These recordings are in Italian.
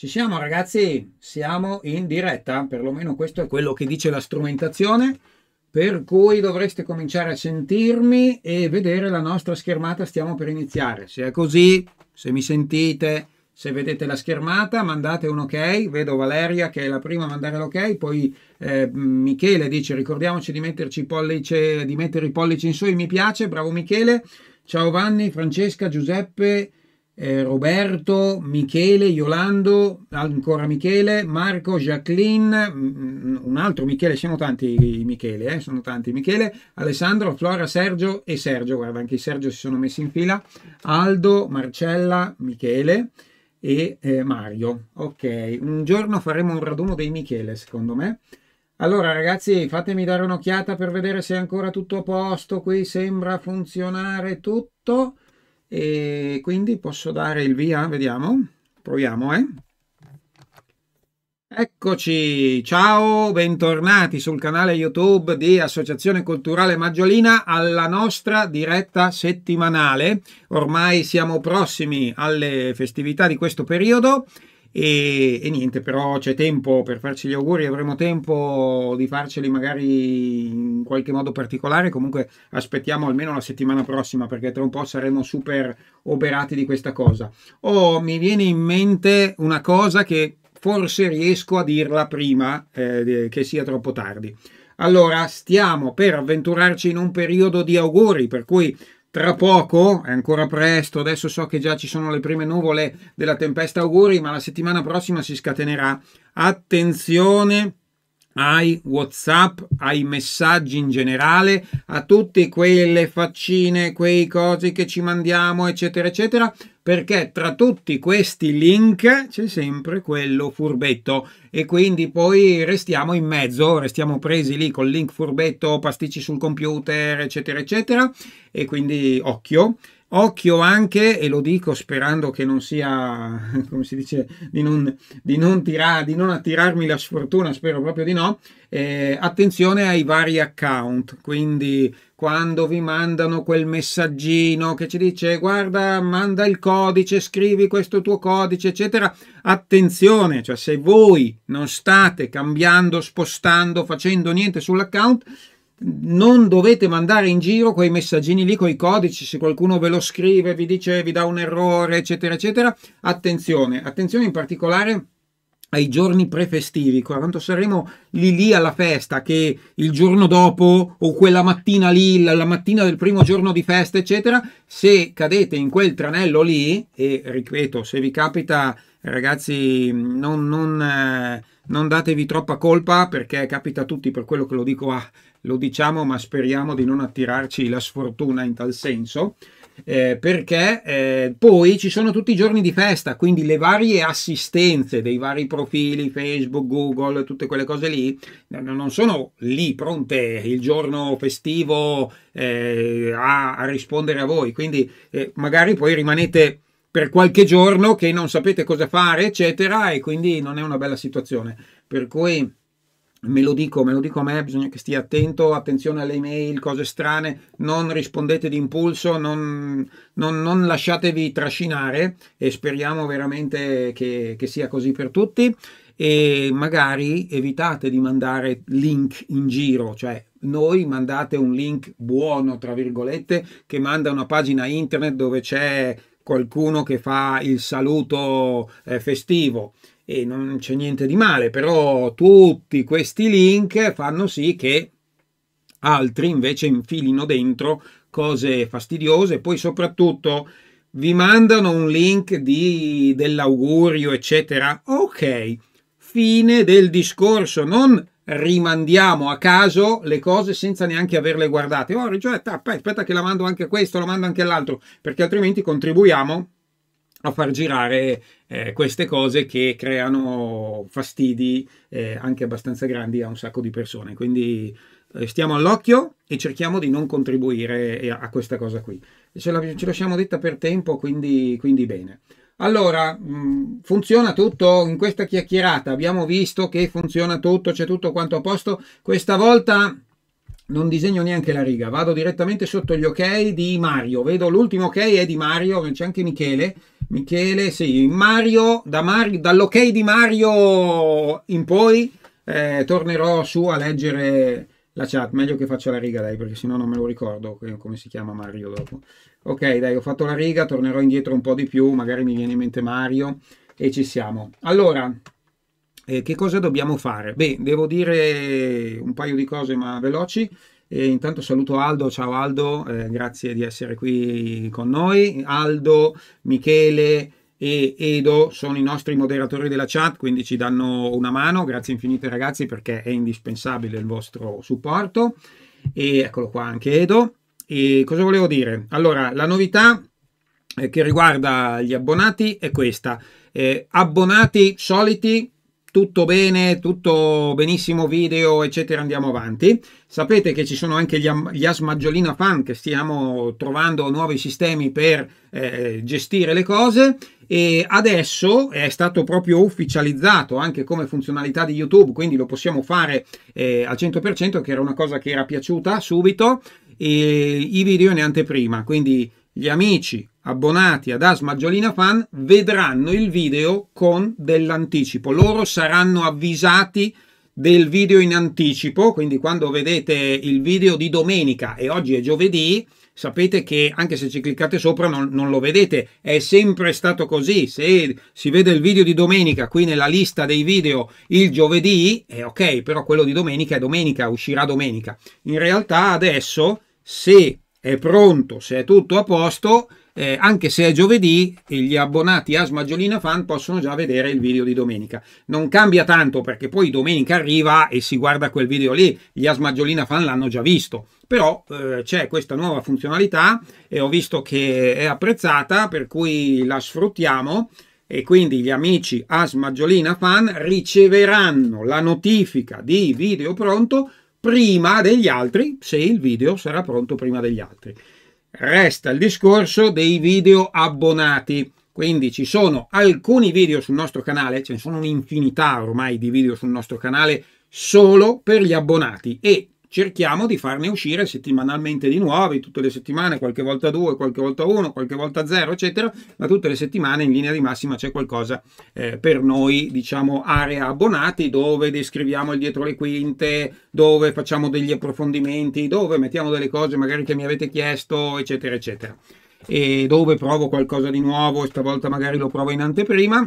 Ci siamo ragazzi, siamo in diretta, perlomeno questo è quello che dice la strumentazione, per cui dovreste cominciare a sentirmi e vedere la nostra schermata, stiamo per iniziare. Se è così, se mi sentite, se vedete la schermata, mandate un ok, vedo Valeria che è la prima a mandare l'ok, poi eh, Michele dice ricordiamoci di, pollice, di mettere i pollici in su, mi piace, bravo Michele, ciao Vanni, Francesca, Giuseppe, eh, Roberto, Michele, Yolando, ancora Michele, Marco, Jacqueline, un altro Michele, siamo tanti Michele, eh, sono tanti Michele, Alessandro, Flora, Sergio e Sergio, guarda anche i Sergio si sono messi in fila, Aldo, Marcella, Michele e eh, Mario. Ok, un giorno faremo un raduno dei Michele secondo me. Allora ragazzi fatemi dare un'occhiata per vedere se è ancora tutto a posto, qui sembra funzionare tutto e quindi posso dare il via, vediamo, proviamo eh. Eccoci, ciao, bentornati sul canale YouTube di Associazione Culturale Maggiolina alla nostra diretta settimanale. Ormai siamo prossimi alle festività di questo periodo e, e, niente, però c'è tempo per farci gli auguri, avremo tempo di farceli magari in qualche modo particolare, comunque aspettiamo almeno la settimana prossima perché tra un po' saremo super oberati di questa cosa. Oh, mi viene in mente una cosa che forse riesco a dirla prima eh, che sia troppo tardi. Allora, stiamo per avventurarci in un periodo di auguri, per cui tra poco, è ancora presto, adesso so che già ci sono le prime nuvole della tempesta auguri, ma la settimana prossima si scatenerà. Attenzione ai WhatsApp, ai messaggi in generale, a tutte quelle faccine, quei cosi che ci mandiamo, eccetera, eccetera, perché tra tutti questi link c'è sempre quello furbetto e quindi poi restiamo in mezzo, restiamo presi lì col link furbetto, pasticci sul computer, eccetera, eccetera, e quindi occhio. Occhio anche, e lo dico sperando che non sia, come si dice, di non, di non, tira, di non attirarmi la sfortuna, spero proprio di no, eh, attenzione ai vari account, quindi quando vi mandano quel messaggino che ci dice guarda, manda il codice, scrivi questo tuo codice, eccetera, attenzione, cioè se voi non state cambiando, spostando, facendo niente sull'account, non dovete mandare in giro quei messaggini lì, con i codici, se qualcuno ve lo scrive, vi dice, vi dà un errore, eccetera, eccetera. Attenzione, attenzione in particolare ai giorni prefestivi, quando saremo lì lì alla festa, che il giorno dopo o quella mattina lì, la, mattina del primo giorno di festa, eccetera, se cadete in quel tranello lì, e ripeto, se vi capita, ragazzi, non, non, eh, non datevi troppa colpa perché capita a tutti, per quello che lo dico a... Ah, lo diciamo ma speriamo di non attirarci la sfortuna in tal senso, eh, perché eh, poi ci sono tutti i giorni di festa, quindi le varie assistenze dei vari profili, Facebook, Google, tutte quelle cose lì, non sono lì pronte il giorno festivo eh, a, a, rispondere a voi, quindi eh, magari poi rimanete per qualche giorno che non sapete cosa fare, eccetera, e quindi non è una bella situazione. Per cui Me lo dico, me lo dico a me, bisogna che stia attento, attenzione alle email, cose strane, non rispondete d'impulso, non, non, non lasciatevi trascinare e speriamo veramente che, che sia così per tutti e magari evitate di mandare link in giro, cioè noi mandate un link buono, tra virgolette, che manda una pagina internet dove c'è qualcuno che fa il saluto eh, festivo e non c'è niente di male, però tutti questi link fanno sì che altri invece infilino dentro cose fastidiose, poi soprattutto vi mandano un link di, dell'augurio, eccetera. Ok, fine del discorso, non rimandiamo a caso le cose senza neanche averle guardate. Oh, Giulietta, aspetta che la mando anche a questo, la mando anche all'altro, perché altrimenti contribuiamo a far girare eh, queste cose che creano fastidi eh, anche abbastanza grandi a un sacco di persone. Quindi eh, stiamo all'occhio e cerchiamo di non contribuire a, eh, a questa cosa qui. Ce la, ce lasciamo detta per tempo, quindi, quindi bene. Allora, mh, mm, funziona tutto in questa chiacchierata. Abbiamo visto che funziona tutto, c'è tutto quanto a posto. Questa volta non disegno neanche la riga, vado direttamente sotto gli ok di Mario, vedo l'ultimo ok è di Mario, c'è anche Michele, Michele, sì, Mario, da Mario dall'ok di Mario in poi eh, tornerò su a leggere la chat, meglio che faccia la riga dai, perché sennò non me lo ricordo come si chiama Mario dopo. Ok, dai, ho fatto la riga, tornerò indietro un po' di più, magari mi viene in mente Mario e ci siamo. Allora, eh, che cosa dobbiamo fare? Beh, devo dire un paio di cose ma veloci. E intanto saluto Aldo, ciao Aldo, eh, grazie di essere qui con noi. Aldo, Michele e Edo sono i nostri moderatori della chat, quindi ci danno una mano. Grazie infinite ragazzi perché è indispensabile il vostro supporto. E eccolo qua anche Edo. E cosa volevo dire? Allora, la novità eh, che riguarda gli abbonati è questa. Eh, abbonati soliti tutto bene, tutto benissimo video, eccetera, andiamo avanti. Sapete che ci sono anche gli, gli Asmaggiolina fan che stiamo trovando nuovi sistemi per eh, gestire le cose e adesso è stato proprio ufficializzato anche come funzionalità di YouTube, quindi lo possiamo fare eh, al 100%, che era una cosa che era piaciuta subito, e i video in anteprima, quindi gli amici abbonati ad As Maggiolina Fan vedranno il video con dell'anticipo. Loro saranno avvisati del video in anticipo, quindi quando vedete il video di domenica e oggi è giovedì, sapete che anche se ci cliccate sopra non, non, lo vedete, è sempre stato così, se si vede il video di domenica qui nella lista dei video il giovedì, è ok, però quello di domenica è domenica, uscirà domenica. In realtà adesso se è pronto, se è tutto a posto, eh, anche se è giovedì, gli abbonati a Smagiolina Fan possono già vedere il video di domenica. Non cambia tanto perché poi domenica arriva e si guarda quel video lì, gli Asmagiolina Fan l'hanno già visto, però eh, c'è questa nuova funzionalità e ho visto che è apprezzata, per cui la sfruttiamo e quindi gli amici Asmagiolina Fan riceveranno la notifica di video pronto prima degli altri se il video sarà pronto prima degli altri. Resta il discorso dei video abbonati. Quindi ci sono alcuni video sul nostro canale, ce ne sono un'infinità ormai di video sul nostro canale solo per gli abbonati e cerchiamo di farne uscire settimanalmente di nuovi, tutte le settimane, qualche volta due, qualche volta uno, qualche volta zero, eccetera, ma tutte le settimane in linea di massima c'è qualcosa eh, per noi, diciamo, area abbonati, dove descriviamo il dietro le quinte, dove facciamo degli approfondimenti, dove mettiamo delle cose magari che mi avete chiesto, eccetera, eccetera. E dove provo qualcosa di nuovo, stavolta magari lo provo in anteprima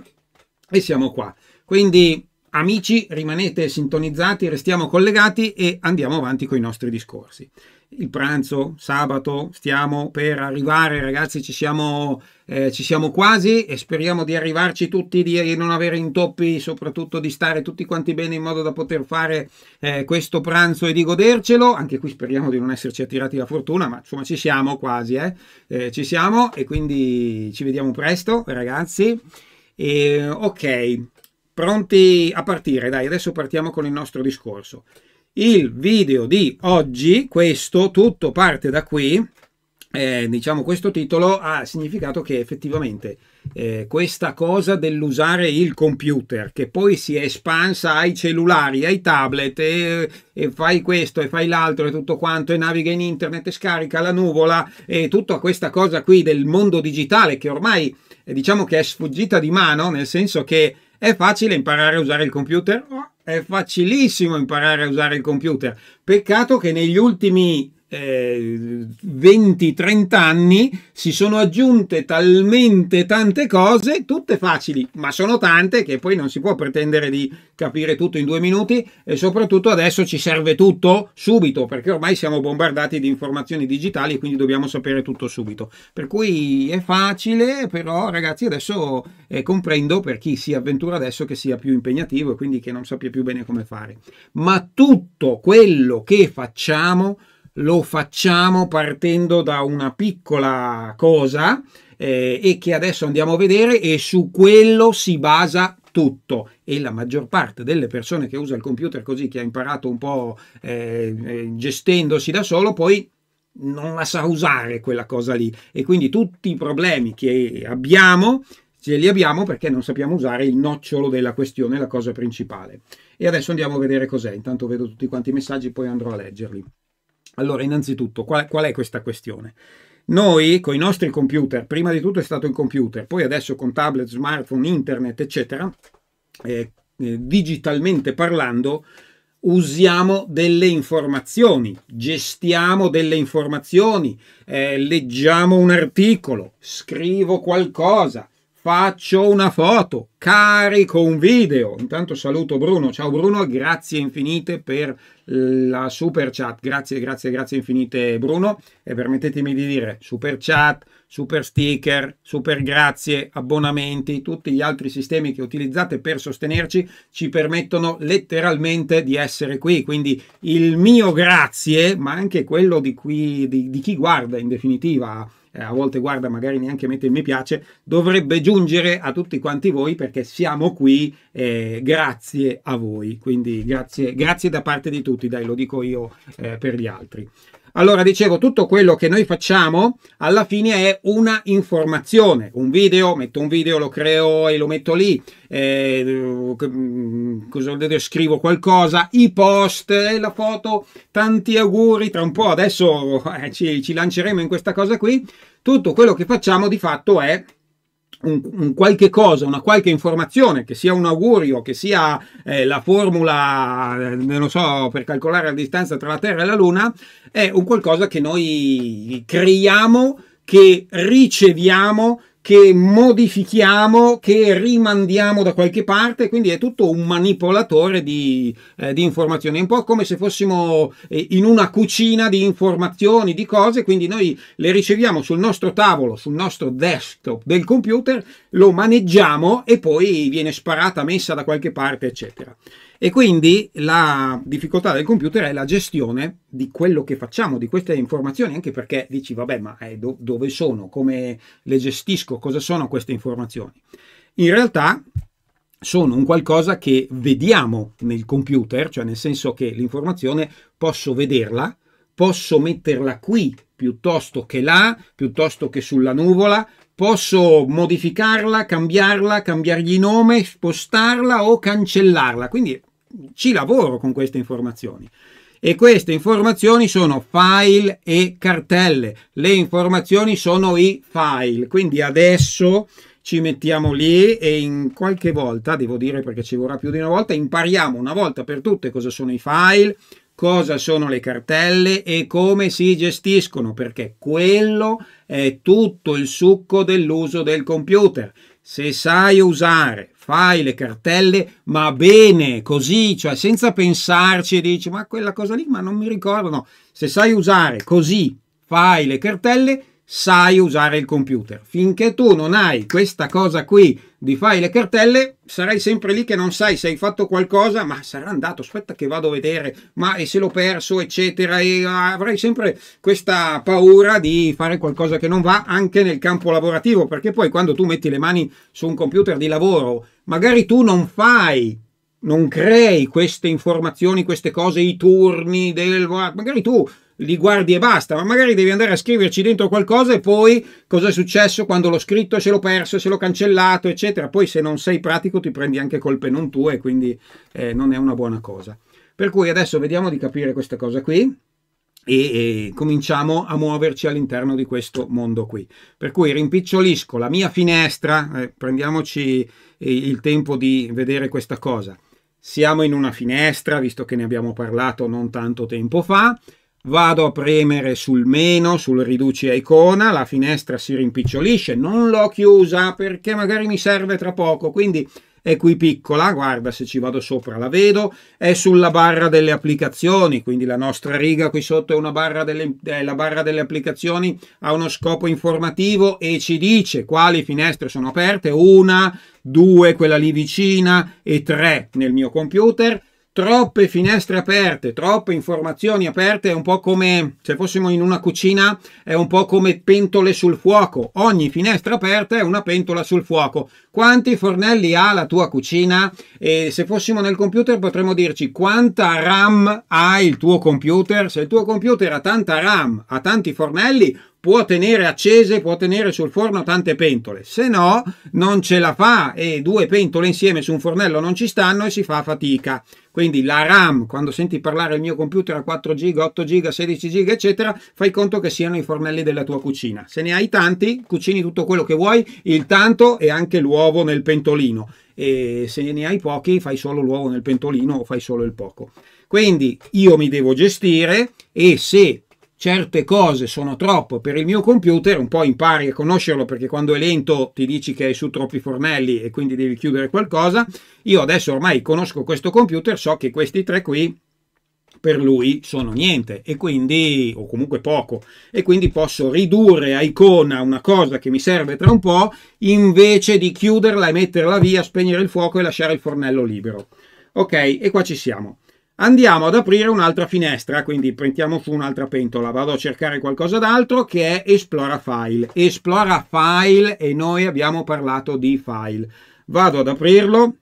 e siamo qua. Quindi Amici, rimanete sintonizzati, restiamo collegati e andiamo avanti con i nostri discorsi. Il pranzo, sabato, stiamo per arrivare, ragazzi, ci siamo, eh, ci siamo quasi e speriamo di arrivarci tutti, di non avere intoppi, soprattutto di stare tutti quanti bene in modo da poter fare eh, questo pranzo e di godercelo. Anche qui speriamo di non esserci attirati la fortuna, ma insomma ci siamo quasi, eh? eh ci siamo e quindi ci vediamo presto, ragazzi. E, ok pronti a partire, dai, adesso partiamo con il nostro discorso. Il video di oggi, questo, tutto parte da qui, eh, diciamo questo titolo ha significato che effettivamente eh, questa cosa dell'usare il computer che poi si è espansa ai cellulari, ai tablet e, e, fai questo e fai l'altro e tutto quanto e naviga in internet e scarica la nuvola e tutta questa cosa qui del mondo digitale che ormai eh, diciamo che è sfuggita di mano nel senso che è facile imparare a usare il computer? È facilissimo imparare a usare il computer. Peccato che negli ultimi eh, 20-30 anni si sono aggiunte talmente tante cose, tutte facili, ma sono tante che poi non si può pretendere di capire tutto in due minuti e soprattutto adesso ci serve tutto subito perché ormai siamo bombardati di informazioni digitali quindi dobbiamo sapere tutto subito. Per cui è facile, però ragazzi adesso eh, comprendo per chi si avventura adesso che sia più impegnativo e quindi che non sappia più bene come fare. Ma tutto quello che facciamo lo facciamo partendo da una piccola cosa eh, e che adesso andiamo a vedere e su quello si basa tutto e la maggior parte delle persone che usa il computer così che ha imparato un po' eh, eh, gestendosi da solo poi non la sa usare quella cosa lì e quindi tutti i problemi che abbiamo ce li abbiamo perché non sappiamo usare il nocciolo della questione, la cosa principale. E adesso andiamo a vedere cos'è. Intanto vedo tutti quanti i messaggi, poi andrò a leggerli. Allora, innanzitutto, qual, qual è questa questione? Noi con i nostri computer, prima di tutto è stato il computer, poi adesso con tablet, smartphone, internet, eccetera, eh, eh digitalmente parlando, usiamo delle informazioni, gestiamo delle informazioni, eh, leggiamo un articolo, scrivo qualcosa, faccio una foto, carico un video. Intanto saluto Bruno. Ciao Bruno, grazie infinite per la super chat. Grazie, grazie, grazie infinite Bruno. E permettetemi di dire super chat, super sticker, super grazie, abbonamenti, tutti gli altri sistemi che utilizzate per sostenerci ci permettono letteralmente di essere qui. Quindi il mio grazie, ma anche quello di, qui, di, di chi guarda in definitiva eh, a volte guarda magari neanche mette il mi piace, dovrebbe giungere a tutti quanti voi perché siamo qui eh, grazie a voi. Quindi grazie, grazie da parte di tutti, dai lo dico io eh, per gli altri. Allora, dicevo, tutto quello che noi facciamo alla fine è una informazione. Un video, metto un video, lo creo e lo metto lì. Eh, mm, cosa dire, scrivo qualcosa, i post, eh, la foto, tanti auguri. Tra un po' adesso eh, ci, ci lanceremo in questa cosa qui. Tutto quello che facciamo di fatto è un, un, qualche cosa, una qualche informazione, che sia un augurio, che sia eh, la formula, eh, non so, per calcolare la distanza tra la Terra e la Luna, è un qualcosa che noi creiamo, che riceviamo che modifichiamo, che rimandiamo da qualche parte, quindi è tutto un manipolatore di, eh, di informazioni, è un po' come se fossimo eh, in una cucina di informazioni, di cose, quindi noi le riceviamo sul nostro tavolo, sul nostro desktop del computer, lo maneggiamo e poi viene sparata, messa da qualche parte, eccetera. E quindi la difficoltà del computer è la gestione di quello che facciamo, di queste informazioni, anche perché dici, vabbè, ma eh, do- dove sono, come le gestisco, cosa sono queste informazioni. In realtà sono un qualcosa che vediamo nel computer, cioè nel senso che l'informazione posso vederla, posso metterla qui piuttosto che là, piuttosto che sulla nuvola, posso modificarla, cambiarla, cambiargli nome, spostarla o cancellarla. Quindi ci lavoro con queste informazioni e queste informazioni sono file e cartelle. Le informazioni sono i file, quindi adesso ci mettiamo lì e in qualche volta, devo dire perché ci vorrà più di una volta, impariamo una volta per tutte cosa sono i file, cosa sono le cartelle e come si gestiscono, perché quello è tutto il succo dell'uso del computer. Se sai usare fai le cartelle, ma bene, così, cioè senza pensarci e dici ma quella cosa lì, ma non mi ricordo, no. Se sai usare così, fai le cartelle, sai usare il computer. Finché tu non hai questa cosa qui di fai le cartelle, sarai sempre lì che non sai se hai fatto qualcosa, ma sarà andato, aspetta che vado a vedere, ma e se l'ho perso, eccetera, e ah, avrai sempre questa paura di fare qualcosa che non va anche nel campo lavorativo, perché poi quando tu metti le mani su un computer di lavoro magari tu non fai, non crei queste informazioni, queste cose, i turni del... magari tu li guardi e basta, ma magari devi andare a scriverci dentro qualcosa e poi cosa è successo quando l'ho scritto, se l'ho perso, se l'ho cancellato, eccetera. Poi se non sei pratico ti prendi anche colpe non tue, quindi eh, non è una buona cosa. Per cui adesso vediamo di capire questa cosa qui e, e, cominciamo a muoverci all'interno di questo mondo qui. Per cui rimpicciolisco la mia finestra, eh, prendiamoci il tempo di vedere questa cosa. Siamo in una finestra, visto che ne abbiamo parlato non tanto tempo fa, vado a premere sul meno, sul riduci a icona, la finestra si rimpicciolisce, non l'ho chiusa perché magari mi serve tra poco, quindi è qui piccola, guarda se ci vado sopra la vedo, è sulla barra delle applicazioni, quindi la nostra riga qui sotto è una barra delle, eh, la barra delle applicazioni, ha uno scopo informativo e ci dice quali finestre sono aperte, una, due, quella lì vicina e tre nel mio computer troppe finestre aperte, troppe informazioni aperte, è un po' come se fossimo in una cucina, è un po' come pentole sul fuoco. Ogni finestra aperta è una pentola sul fuoco. Quanti fornelli ha la tua cucina? E se fossimo nel computer potremmo dirci quanta RAM ha il tuo computer? Se il tuo computer ha tanta RAM, ha tanti fornelli, può tenere accese, può tenere sul forno tante pentole, se no non ce la fa e due pentole insieme su un fornello non ci stanno e si fa fatica. Quindi la RAM, quando senti parlare il mio computer a 4 GB, 8 GB, 16 GB, eccetera, fai conto che siano i fornelli della tua cucina. Se ne hai tanti, cucini tutto quello che vuoi, il tanto e anche l'uovo l'uovo nel pentolino e se ne hai pochi fai solo l'uovo nel pentolino o fai solo il poco. Quindi io mi devo gestire e se certe cose sono troppo per il mio computer, un po' impari a conoscerlo perché quando è lento ti dici che hai su troppi fornelli e quindi devi chiudere qualcosa. Io adesso ormai conosco questo computer, so che questi tre qui per lui sono niente e quindi, o comunque poco, e quindi posso ridurre a icona una cosa che mi serve tra un po' invece di chiuderla e metterla via, spegnere il fuoco e lasciare il fornello libero. Ok, e qua ci siamo. Andiamo ad aprire un'altra finestra, quindi prendiamo su un'altra pentola, vado a cercare qualcosa d'altro che è esplora file. Esplora file e noi abbiamo parlato di file. Vado ad aprirlo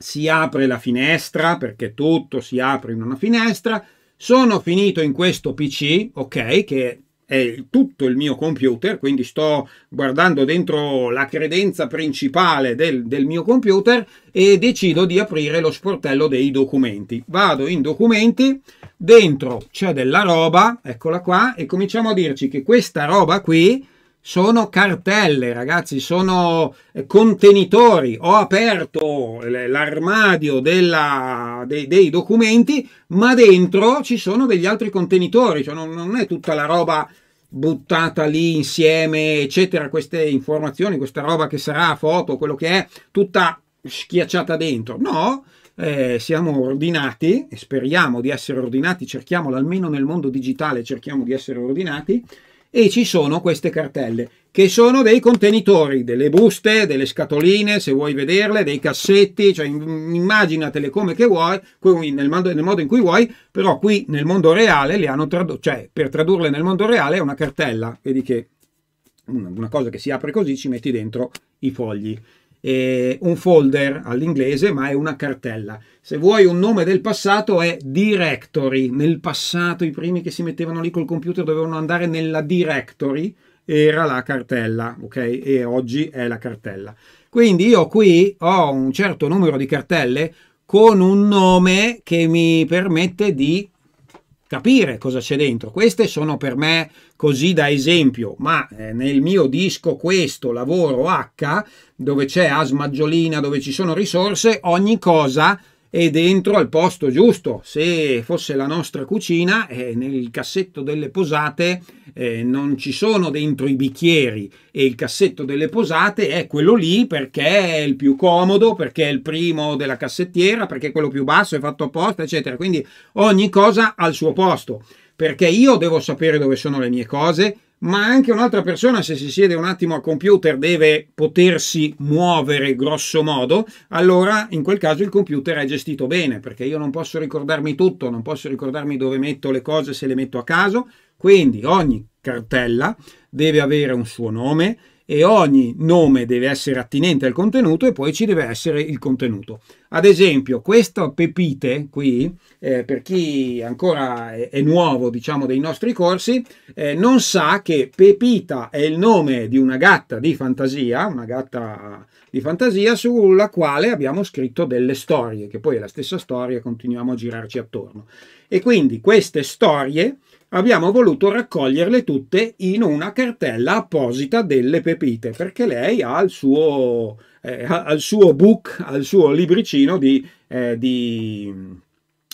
si apre la finestra, perché tutto si apre in una finestra, sono finito in questo PC, ok, che è tutto il mio computer, quindi sto guardando dentro la credenza principale del, del, mio computer e decido di aprire lo sportello dei documenti. Vado in documenti, dentro c'è della roba, eccola qua, e cominciamo a dirci che questa roba qui sono cartelle, ragazzi, sono eh, contenitori. Ho aperto l'armadio della, dei, dei, documenti, ma dentro ci sono degli altri contenitori, cioè non, non, è tutta la roba buttata lì insieme, eccetera, queste informazioni, questa roba che sarà foto, quello che è, tutta schiacciata dentro. No, eh, siamo ordinati, e speriamo di essere ordinati, cerchiamolo almeno nel mondo digitale, cerchiamo di essere ordinati e ci sono queste cartelle che sono dei contenitori, delle buste, delle scatoline, se vuoi vederle, dei cassetti, cioè immaginatele come che vuoi, nel modo, nel modo in cui vuoi, però qui nel mondo reale le hanno tradotte, cioè per tradurle nel mondo reale è una cartella, vedi che una cosa che si apre così ci metti dentro i fogli eh, un folder all'inglese, ma è una cartella. Se vuoi un nome del passato è directory. Nel passato i primi che si mettevano lì col computer dovevano andare nella directory, era la cartella, ok? E oggi è la cartella. Quindi io qui ho un certo numero di cartelle con un nome che mi permette di capire cosa c'è dentro. Queste sono per me così da esempio, ma eh, nel mio disco questo lavoro H dove c'è asmaggiolina, dove ci sono risorse, ogni cosa è dentro al posto giusto. Se fosse la nostra cucina, eh, nel cassetto delle posate eh, non ci sono dentro i bicchieri e il cassetto delle posate è quello lì perché è il più comodo, perché è il primo della cassettiera, perché è quello più basso, è fatto apposta, eccetera. Quindi ogni cosa al suo posto, perché io devo sapere dove sono le mie cose, ma anche un'altra persona se si siede un attimo al computer deve potersi muovere grosso modo, allora in quel caso il computer è gestito bene perché io non posso ricordarmi tutto, non posso ricordarmi dove metto le cose se le metto a caso, quindi ogni cartella deve avere un suo nome, e ogni nome deve essere attinente al contenuto e poi ci deve essere il contenuto. Ad esempio, questa pepite qui, eh, per chi ancora è, è, nuovo, diciamo, dei nostri corsi, eh, non sa che Pepita è il nome di una gatta di fantasia, una gatta di fantasia sulla quale abbiamo scritto delle storie, che poi è la stessa storia, continuiamo a girarci attorno. E quindi queste storie abbiamo voluto raccoglierle tutte in una cartella apposita delle pepite, perché lei ha il suo, eh, al suo book, al suo libricino di, eh, di,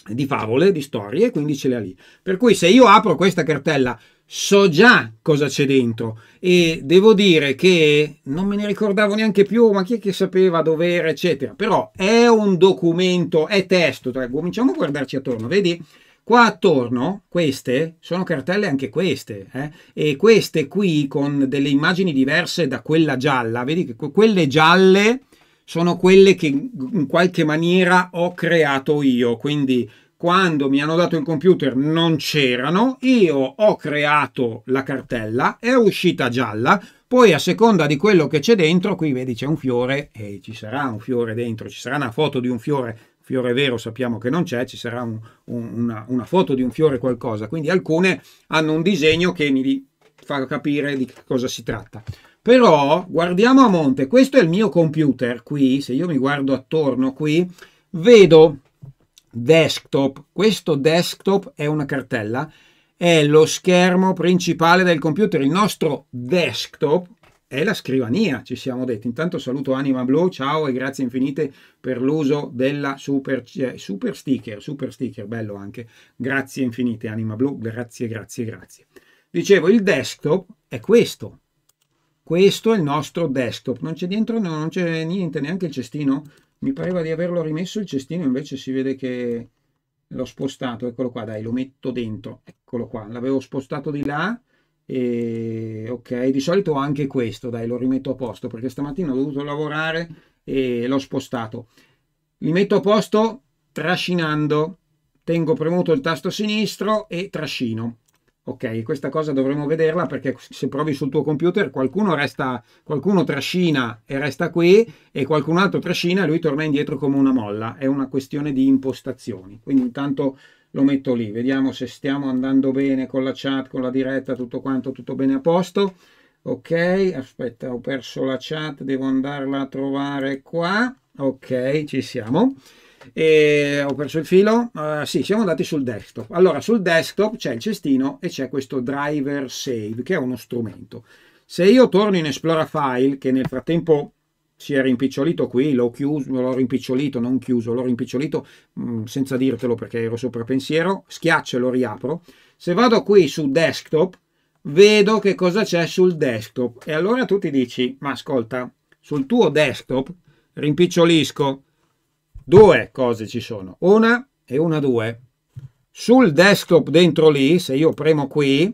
di favole, di storie, quindi ce le ha lì. Per cui se io apro questa cartella so già cosa c'è dentro e devo dire che non me ne ricordavo neanche più, ma chi è che sapeva dov'era, eccetera. Però è un documento, è testo, cioè, cominciamo a guardarci attorno, vedi? Qua attorno, queste, sono cartelle anche queste, eh? e queste qui con delle immagini diverse da quella gialla, vedi che quelle gialle sono quelle che in qualche maniera ho creato io, quindi quando mi hanno dato il computer non c'erano, io ho creato la cartella, è uscita gialla, poi a seconda di quello che c'è dentro, qui vedi c'è un fiore e ci sarà un fiore dentro, ci sarà una foto di un fiore fiore vero sappiamo che non c'è, ci sarà un, un, una, una, foto di un fiore qualcosa, quindi alcune hanno un disegno che mi fa capire di cosa si tratta. Però guardiamo a monte, questo è il mio computer qui, se io mi guardo attorno qui, vedo desktop, questo desktop è una cartella, è lo schermo principale del computer, il nostro desktop è la scrivania, ci siamo detti. Intanto saluto Anima Blu, ciao e grazie infinite per l'uso della super, eh, super sticker, super sticker, bello anche. Grazie infinite Anima Blu, grazie, grazie, grazie. Dicevo, il desktop è questo. Questo è il nostro desktop. Non c'è dentro, non c'è niente, neanche il cestino. Mi pareva di averlo rimesso il cestino, invece si vede che l'ho spostato. Eccolo qua, dai, lo metto dentro. Eccolo qua, l'avevo spostato di là e, ok, di solito anche questo, dai, lo rimetto a posto perché stamattina ho dovuto lavorare e l'ho spostato. Li metto a posto trascinando, tengo premuto il tasto sinistro e trascino. Ok, questa cosa dovremmo vederla perché se provi sul tuo computer qualcuno, resta, qualcuno trascina e resta qui e qualcun altro trascina e lui torna indietro come una molla. È una questione di impostazioni. Quindi intanto lo metto lì, vediamo se stiamo andando bene con la chat, con la diretta, tutto quanto, tutto bene a posto. Ok, aspetta, ho perso la chat, devo andarla a trovare qua. Ok, ci siamo. E ho perso il filo. Uh, sì, siamo andati sul desktop. Allora, sul desktop c'è il cestino e c'è questo driver save, che è uno strumento. Se io torno in Explora File, che nel frattempo si è rimpicciolito qui, l'ho chiuso, l'ho rimpicciolito, non chiuso, l'ho rimpicciolito mh, mm, senza dirtelo perché ero sopra pensiero, schiaccio e lo riapro. Se vado qui su desktop, vedo che cosa c'è sul desktop e allora tu ti dici, ma ascolta, sul tuo desktop rimpicciolisco, due cose ci sono, una e una due. Sul desktop dentro lì, se io premo qui,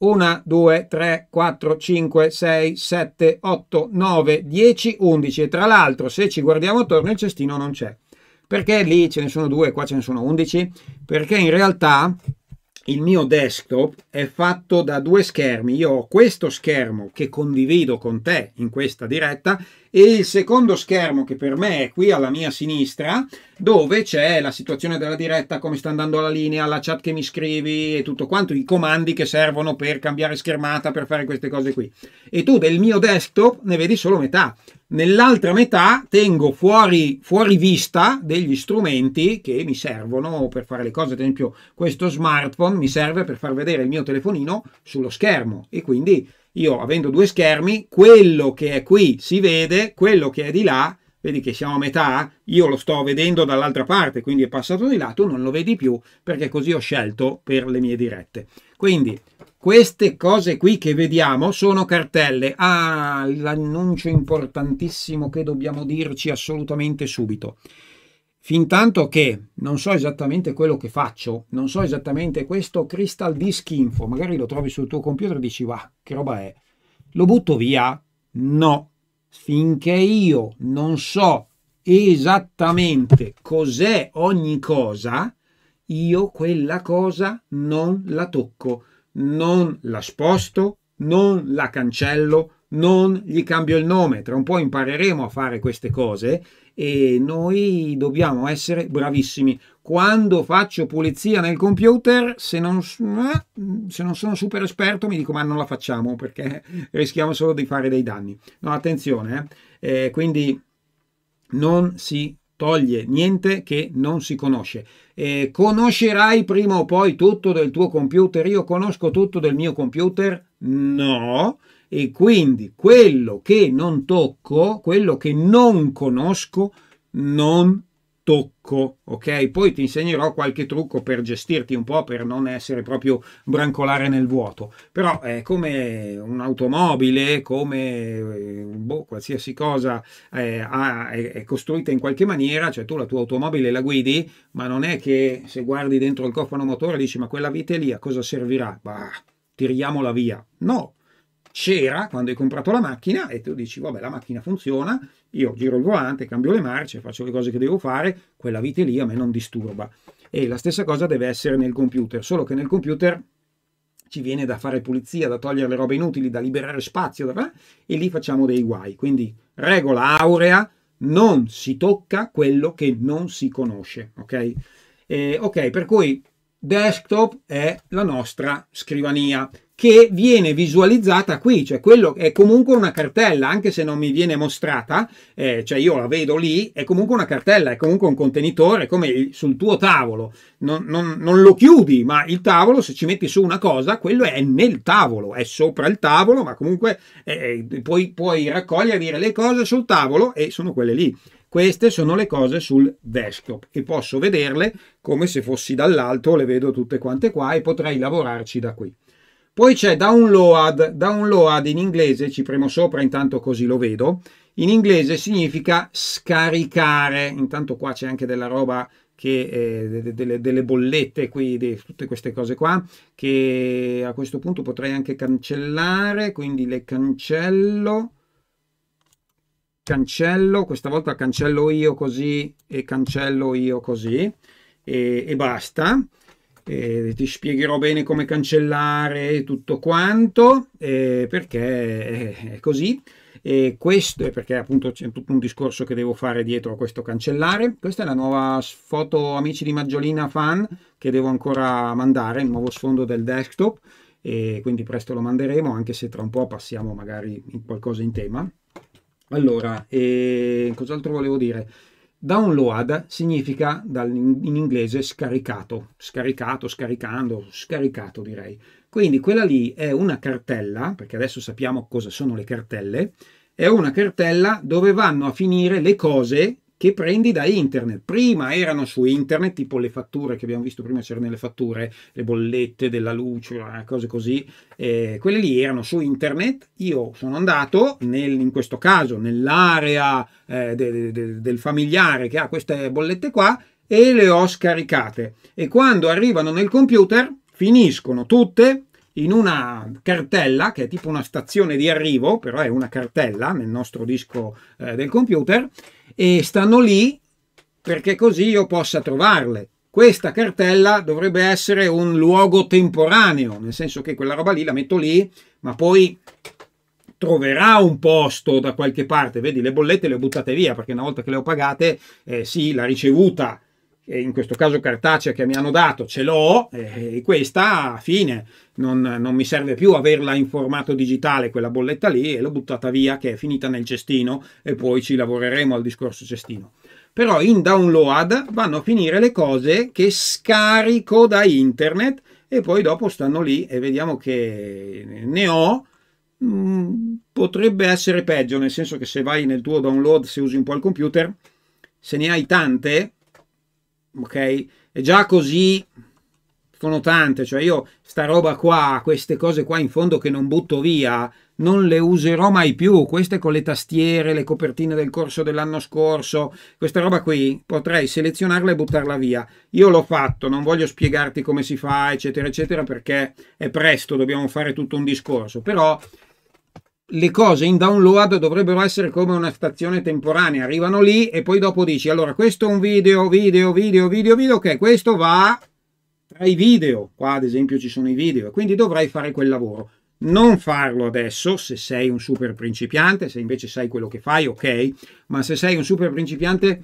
1, 2, 3, 4, 5, 6, 7, 8, 9, 10, 11. E tra l'altro, se ci guardiamo attorno, il cestino non c'è. Perché lì ce ne sono due, qua ce ne sono 11? Perché in realtà il mio desktop è fatto da due schermi. Io ho questo schermo che condivido con te in questa diretta e il secondo schermo che per me è qui alla mia sinistra dove c'è la situazione della diretta, come sta andando la linea, la chat che mi scrivi e tutto quanto, i comandi che servono per cambiare schermata, per fare queste cose qui. E tu del mio desktop ne vedi solo metà. Nell'altra metà tengo fuori, fuori vista degli strumenti che mi servono per fare le cose. Ad esempio questo smartphone mi serve per far vedere il mio telefonino sullo schermo e quindi io avendo due schermi, quello che è qui si vede, quello che è di là, vedi che siamo a metà, io lo sto vedendo dall'altra parte, quindi è passato di là, tu non lo vedi più perché così ho scelto per le mie dirette. Quindi queste cose qui che vediamo sono cartelle. Ah, l'annuncio importantissimo che dobbiamo dirci assolutamente subito fin tanto che non so esattamente quello che faccio, non so esattamente questo Crystal Disk Info, magari lo trovi sul tuo computer e dici va, che roba è? Lo butto via? No, finché io non so esattamente cos'è ogni cosa, io quella cosa non la tocco, non la sposto, non la cancello, non gli cambio il nome. Tra un po' impareremo a fare queste cose e noi dobbiamo essere bravissimi. Quando faccio pulizia nel computer, se non, eh, se non, sono super esperto, mi dico ma non la facciamo perché rischiamo solo di fare dei danni. No, attenzione, eh? Eh, quindi non si toglie niente che non si conosce. Eh, conoscerai prima o poi tutto del tuo computer? Io conosco tutto del mio computer? No e quindi quello che non tocco, quello che non conosco, non tocco, ok? Poi ti insegnerò qualche trucco per gestirti un po', per non essere proprio brancolare nel vuoto, però è eh, come un'automobile, come eh, boh, qualsiasi cosa eh, ha, è, è, costruita in qualche maniera, cioè tu la tua automobile la guidi, ma non è che se guardi dentro il cofano motore dici ma quella vite lì a cosa servirà? Bah, tiriamola via. No, c'era quando hai comprato la macchina e tu dici vabbè la macchina funziona, io giro il volante, cambio le marce, faccio le cose che devo fare, quella vite lì a me non disturba. E la stessa cosa deve essere nel computer, solo che nel computer ci viene da fare pulizia, da togliere le robe inutili, da liberare spazio, da... e lì facciamo dei guai. Quindi regola aurea, non si tocca quello che non si conosce, ok? Eh, ok, per cui desktop è la nostra scrivania che viene visualizzata qui, cioè quello è comunque una cartella, anche se non mi viene mostrata, eh, cioè io la vedo lì, è comunque una cartella, è comunque un contenitore, come sul tuo tavolo, non, non, non lo chiudi, ma il tavolo, se ci metti su una cosa, quello è nel tavolo, è sopra il tavolo, ma comunque eh, eh puoi, puoi raccogliere le cose sul tavolo e sono quelle lì. Queste sono le cose sul desktop e posso vederle come se fossi dall'alto, le vedo tutte quante qua e potrei lavorarci da qui. Poi c'è download, download in inglese, ci premo sopra intanto così lo vedo, in inglese significa scaricare, intanto qua c'è anche della roba che, eh, delle, delle, bollette qui, di, tutte queste cose qua, che a questo punto potrei anche cancellare, quindi le cancello, cancello, questa volta cancello io così e cancello io così e, e basta eh, ti spiegherò bene come cancellare tutto quanto eh, perché è così e questo è perché appunto c'è tutto un discorso che devo fare dietro a questo cancellare questa è la nuova foto amici di Maggiolina fan che devo ancora mandare il nuovo sfondo del desktop e quindi presto lo manderemo anche se tra un po' passiamo magari in qualcosa in tema allora, eh, cos'altro volevo dire? Download significa in inglese scaricato, scaricato, scaricando, scaricato direi. Quindi quella lì è una cartella, perché adesso sappiamo cosa sono le cartelle, è una cartella dove vanno a finire le cose che prendi da internet. Prima erano su internet, tipo le fatture che abbiamo visto prima, c'erano le fatture, le bollette della luce, eh, cose così. Eh, quelle lì erano su internet. Io sono andato, nel, in questo caso, nell'area eh, de, de, del familiare che ha queste bollette qua e le ho scaricate. E quando arrivano nel computer, finiscono tutte in una cartella che è tipo una stazione di arrivo, però è una cartella nel nostro disco eh, del computer e stanno lì perché così io possa trovarle. Questa cartella dovrebbe essere un luogo temporaneo, nel senso che quella roba lì la metto lì, ma poi troverà un posto da qualche parte. Vedi, le bollette le ho buttate via perché una volta che le ho pagate, eh, sì, la ricevuta in questo caso cartacea che mi hanno dato, ce l'ho, e questa, fine, non, non, mi serve più averla in formato digitale, quella bolletta lì, e l'ho buttata via, che è finita nel cestino, e poi ci lavoreremo al discorso cestino. Però in download vanno a finire le cose che scarico da internet, e poi dopo stanno lì e vediamo che ne ho, mm, potrebbe essere peggio, nel senso che se vai nel tuo download, se usi un po' il computer, se ne hai tante, ok? È già così sono tante, cioè io sta roba qua, queste cose qua in fondo che non butto via, non le userò mai più. Queste con le tastiere, le copertine del corso dell'anno scorso, questa roba qui potrei selezionarla e buttarla via. Io l'ho fatto, non voglio spiegarti come si fa, eccetera, eccetera, perché è presto, dobbiamo fare tutto un discorso. Però le cose in download dovrebbero essere come una stazione temporanea, arrivano lì e poi dopo dici allora questo è un video, video, video, video, video, ok, questo va tra i video, qua ad esempio ci sono i video, quindi dovrai fare quel lavoro. Non farlo adesso se sei un super principiante, se invece sai quello che fai, ok, ma se sei un super principiante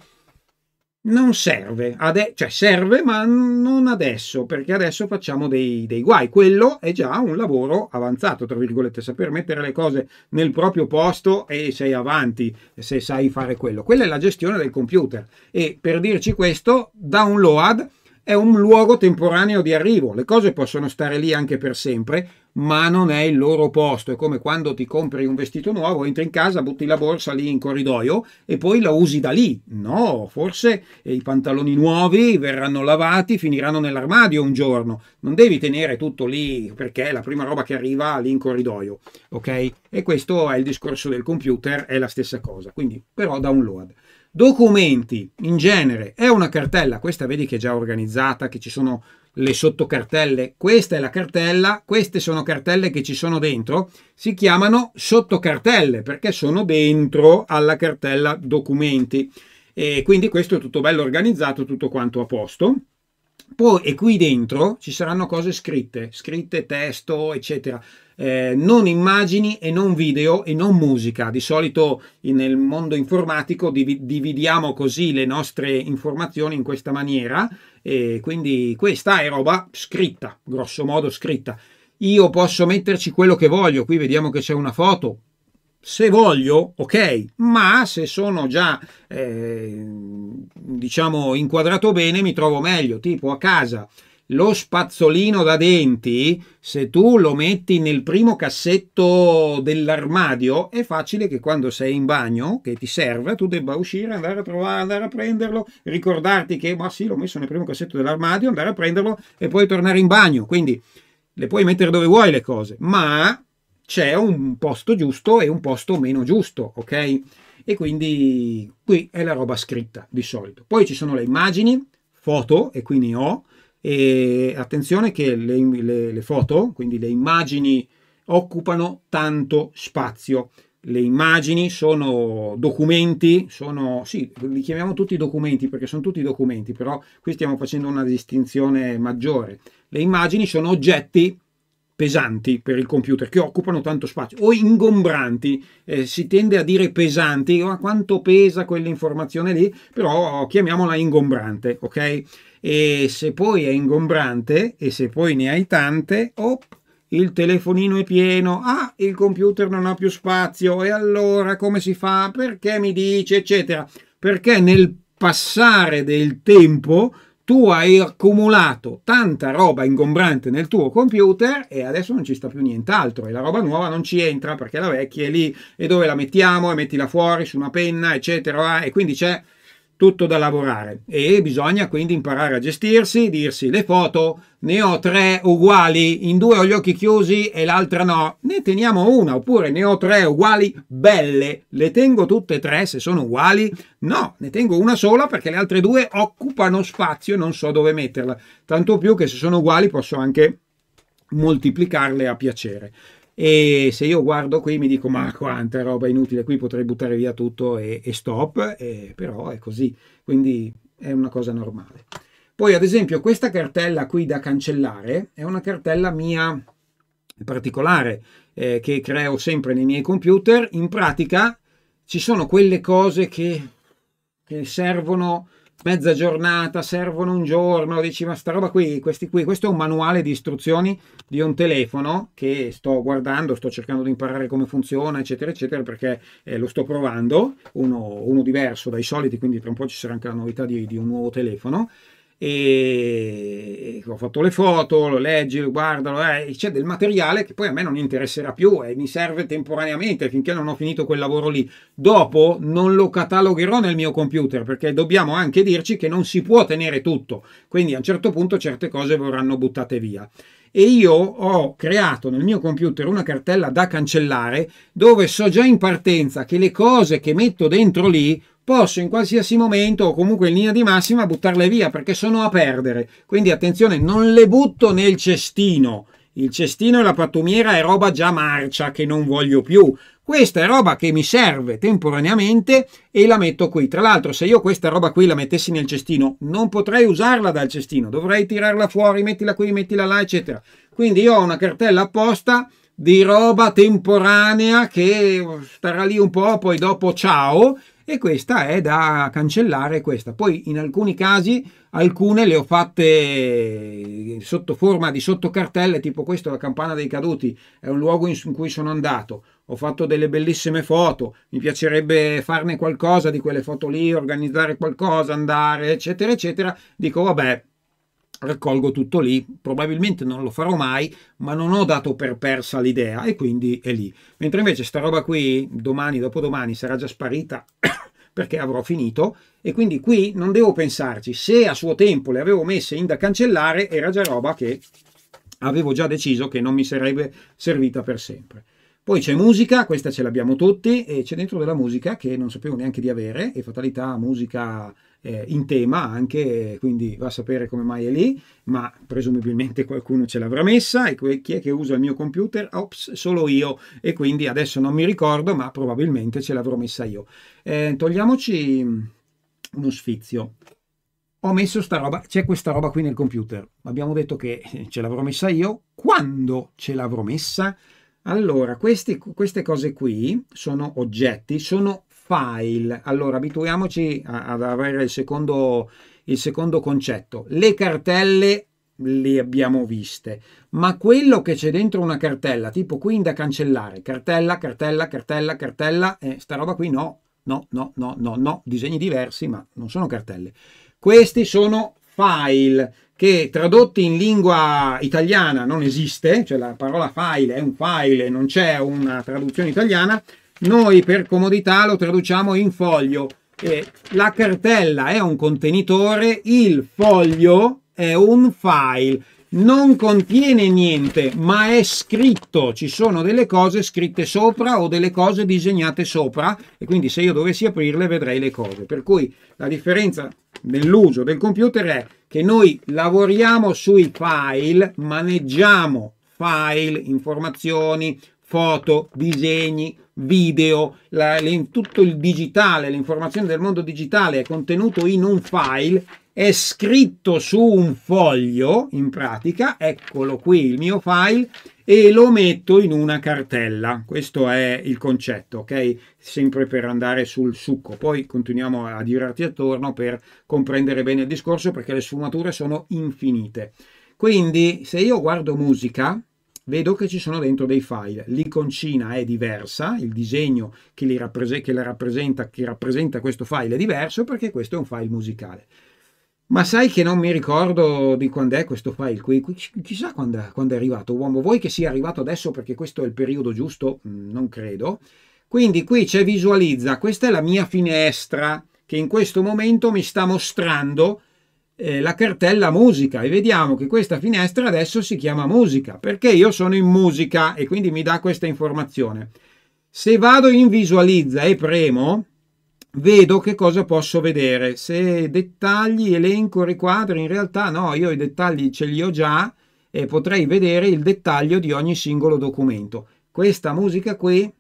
non serve, Ade- cioè serve ma non adesso, perché adesso facciamo dei, dei, guai. Quello è già un lavoro avanzato, tra virgolette, saper mettere le cose nel proprio posto e sei avanti se sai fare quello. Quella è la gestione del computer e per dirci questo, download è un luogo temporaneo di arrivo. Le cose possono stare lì anche per sempre, ma non è il loro posto. È come quando ti compri un vestito nuovo, entri in casa, butti la borsa lì in corridoio e poi la usi da lì. No, forse i pantaloni nuovi verranno lavati, finiranno nell'armadio un giorno. Non devi tenere tutto lì perché è la prima roba che arriva lì in corridoio. Ok? E questo è il discorso del computer, è la stessa cosa. Quindi, però, download. Documenti, in genere, è una cartella, questa vedi che è già organizzata, che ci sono le sottocartelle, questa è la cartella, queste sono cartelle che ci sono dentro, si chiamano sottocartelle perché sono dentro alla cartella documenti. E quindi questo è tutto bello organizzato, tutto quanto a posto. Poi, e qui dentro ci saranno cose scritte, scritte, testo, eccetera eh, non immagini e non video e non musica. Di solito nel mondo informatico dividiamo così le nostre informazioni in questa maniera e quindi questa è roba scritta, grosso modo scritta. Io posso metterci quello che voglio, qui vediamo che c'è una foto. Se voglio, ok, ma se sono già, eh, diciamo, inquadrato bene mi trovo meglio, tipo a casa lo spazzolino da denti, se tu lo metti nel primo cassetto dell'armadio, è facile che quando sei in bagno, che ti serve, tu debba uscire, andare a trovare, andare a prenderlo, ricordarti che, ma sì, l'ho messo nel primo cassetto dell'armadio, andare a prenderlo e poi tornare in bagno. Quindi le puoi mettere dove vuoi le cose, ma c'è un posto giusto e un posto meno giusto, ok? E quindi qui è la roba scritta di solito. Poi ci sono le immagini, foto, e qui ne ho e attenzione che le, le, le foto, quindi le immagini, occupano tanto spazio. Le immagini sono documenti, sono, sì, li chiamiamo tutti documenti perché sono tutti documenti, però qui stiamo facendo una distinzione maggiore. Le immagini sono oggetti pesanti per il computer, che occupano tanto spazio, o ingombranti, eh, si tende a dire pesanti, ma ah, quanto pesa quell'informazione lì, però chiamiamola ingombrante, ok? e se poi è ingombrante e se poi ne hai tante, op, il telefonino è pieno, ah, il computer non ha più spazio e allora come si fa? Perché mi dice, eccetera. Perché nel passare del tempo tu hai accumulato tanta roba ingombrante nel tuo computer e adesso non ci sta più nient'altro e la roba nuova non ci entra perché la vecchia è lì e dove la mettiamo e mettila fuori su una penna eccetera e quindi c'è tutto da lavorare e bisogna quindi imparare a gestirsi, dirsi le foto, ne ho tre uguali, in due ho gli occhi chiusi e l'altra no, ne teniamo una, oppure ne ho tre uguali, belle, le tengo tutte e tre se sono uguali? No, ne tengo una sola perché le altre due occupano spazio e non so dove metterla, tanto più che se sono uguali posso anche moltiplicarle a piacere e se io guardo qui mi dico ma quanta roba inutile qui potrei buttare via tutto e, e stop e, però è così quindi è una cosa normale poi ad esempio questa cartella qui da cancellare è una cartella mia particolare eh, che creo sempre nei miei computer in pratica ci sono quelle cose che, che servono mezza giornata, servono un giorno, dici ma sta roba qui, questi qui, questo è un manuale di istruzioni di un telefono che sto guardando, sto cercando di imparare come funziona, eccetera, eccetera, perché eh, lo sto provando, uno, uno, diverso dai soliti, quindi tra un po' ci sarà anche la novità di, di un nuovo telefono e ho fatto le foto, lo leggi, lo guardano, eh, c'è del materiale che poi a me non interesserà più e mi serve temporaneamente finché non ho finito quel lavoro lì. Dopo non lo catalogherò nel mio computer perché dobbiamo anche dirci che non si può tenere tutto, quindi a un certo punto certe cose verranno buttate via. E io ho creato nel mio computer una cartella da cancellare dove so già in partenza che le cose che metto dentro lì posso in qualsiasi momento o comunque in linea di massima buttarle via perché sono a perdere. Quindi attenzione, non le butto nel cestino. Il cestino e la pattumiera è roba già marcia che non voglio più. Questa è roba che mi serve temporaneamente e la metto qui. Tra l'altro, se io questa roba qui la mettessi nel cestino, non potrei usarla dal cestino, dovrei tirarla fuori, mettila qui, mettila là, eccetera. Quindi io ho una cartella apposta di roba temporanea che starà lì un po', poi dopo ciao, e questa è da cancellare questa. Poi in alcuni casi alcune le ho fatte sotto forma di sottocartelle, tipo questo, la campana dei caduti, è un luogo in cui sono andato, ho fatto delle bellissime foto, mi piacerebbe farne qualcosa di quelle foto lì, organizzare qualcosa, andare, eccetera, eccetera. Dico, vabbè, raccolgo tutto lì, probabilmente non lo farò mai, ma non ho dato per persa l'idea e quindi è lì. Mentre invece sta roba qui, domani, dopodomani, sarà già sparita perché avrò finito e quindi qui non devo pensarci. Se a suo tempo le avevo messe in da cancellare, era già roba che avevo già deciso che non mi sarebbe servita per sempre. Poi c'è musica, questa ce l'abbiamo tutti, e c'è dentro della musica che non sapevo neanche di avere, e fatalità musica eh, in tema anche, quindi va a sapere come mai è lì, ma presumibilmente qualcuno ce l'avrà messa e chi è che usa il mio computer? Ops, solo io e quindi adesso non mi ricordo, ma probabilmente ce l'avrò messa io. Eh, togliamoci mm, uno sfizio ho messo sta roba, c'è questa roba qui nel computer. Abbiamo detto che eh, ce l'avrò messa io. Quando ce l'avrò messa? Allora, questi, queste cose qui sono oggetti, sono file. Allora, abituiamoci ad avere il secondo, il secondo concetto. Le cartelle le abbiamo viste, ma quello che c'è dentro una cartella, tipo qui da cancellare, cartella, cartella, cartella, cartella, eh, sta roba qui no, no, no, no, no, no, disegni diversi, ma non sono cartelle. Questi sono file che tradotti in lingua italiana non esiste, cioè la parola file è un file, non c'è una traduzione italiana, noi per comodità lo traduciamo in foglio. Eh, la cartella è un contenitore, il foglio è un file. Non contiene niente, ma è scritto. Ci sono delle cose scritte sopra o delle cose disegnate sopra e quindi se io dovessi aprirle vedrei le cose. Per cui la differenza nell'uso del computer è che noi lavoriamo sui file, maneggiamo file, informazioni, foto, disegni, video, la, le, tutto il digitale, l'informazione del mondo digitale è contenuto in un file, è scritto su un foglio, in pratica, eccolo qui il mio file, e lo metto in una cartella. Questo è il concetto, ok? Sempre per andare sul succo. Poi continuiamo a girarti attorno per comprendere bene il discorso perché le sfumature sono infinite. Quindi, se io guardo musica, vedo che ci sono dentro dei file. L'iconcina è diversa, il disegno che, li rappres- che la rappresenta, che rappresenta questo file è diverso perché questo è un file musicale. Ma sai che non mi ricordo di quando è questo file qui, chissà quando è, quando è arrivato, uomo, vuoi che sia arrivato adesso perché questo è il periodo giusto? Mm, non credo. Quindi qui c'è visualizza, questa è la mia finestra che in questo momento mi sta mostrando eh, la cartella musica e vediamo che questa finestra adesso si chiama musica perché io sono in musica e quindi mi dà questa informazione. Se vado in visualizza e premo, vedo che cosa posso vedere. Se dettagli, elenco, riquadri, in realtà no, io i dettagli ce li ho già e potrei vedere il dettaglio di ogni singolo documento. Questa musica qui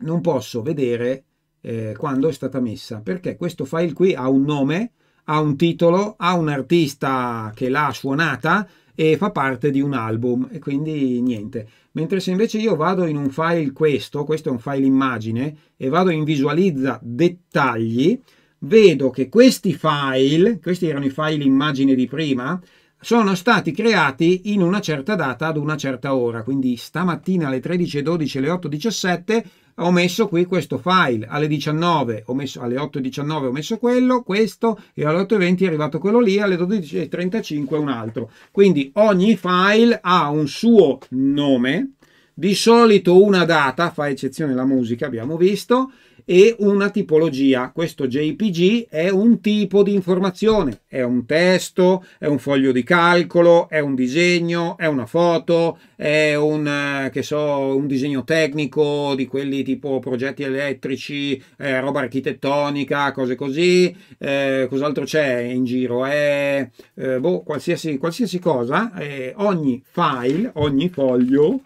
non posso vedere eh, quando è stata messa perché questo file qui ha un nome ha un titolo, ha un artista che l'ha suonata e fa parte di un album e quindi niente. Mentre se invece io vado in un file questo, questo è un file immagine, e vado in visualizza dettagli, vedo che questi file, questi erano i file immagine di prima, sono stati creati in una certa data ad una certa ora, quindi stamattina alle 13.12 alle 8.17 ho messo qui questo file, alle 19 ho messo, alle 8.19 ho messo quello, questo e alle 8.20 è arrivato quello lì, alle 12.35 un altro. Quindi ogni file ha un suo nome, di solito una data, fa eccezione la musica, abbiamo visto, e una tipologia. Questo JPG è un tipo di informazione, è un testo, è un foglio di calcolo, è un disegno, è una foto, è un, eh, so, un disegno tecnico di quelli tipo progetti elettrici, eh, roba architettonica, cose così. Eh, cos'altro c'è in giro? È eh, boh, qualsiasi, qualsiasi cosa. Eh, ogni file, ogni foglio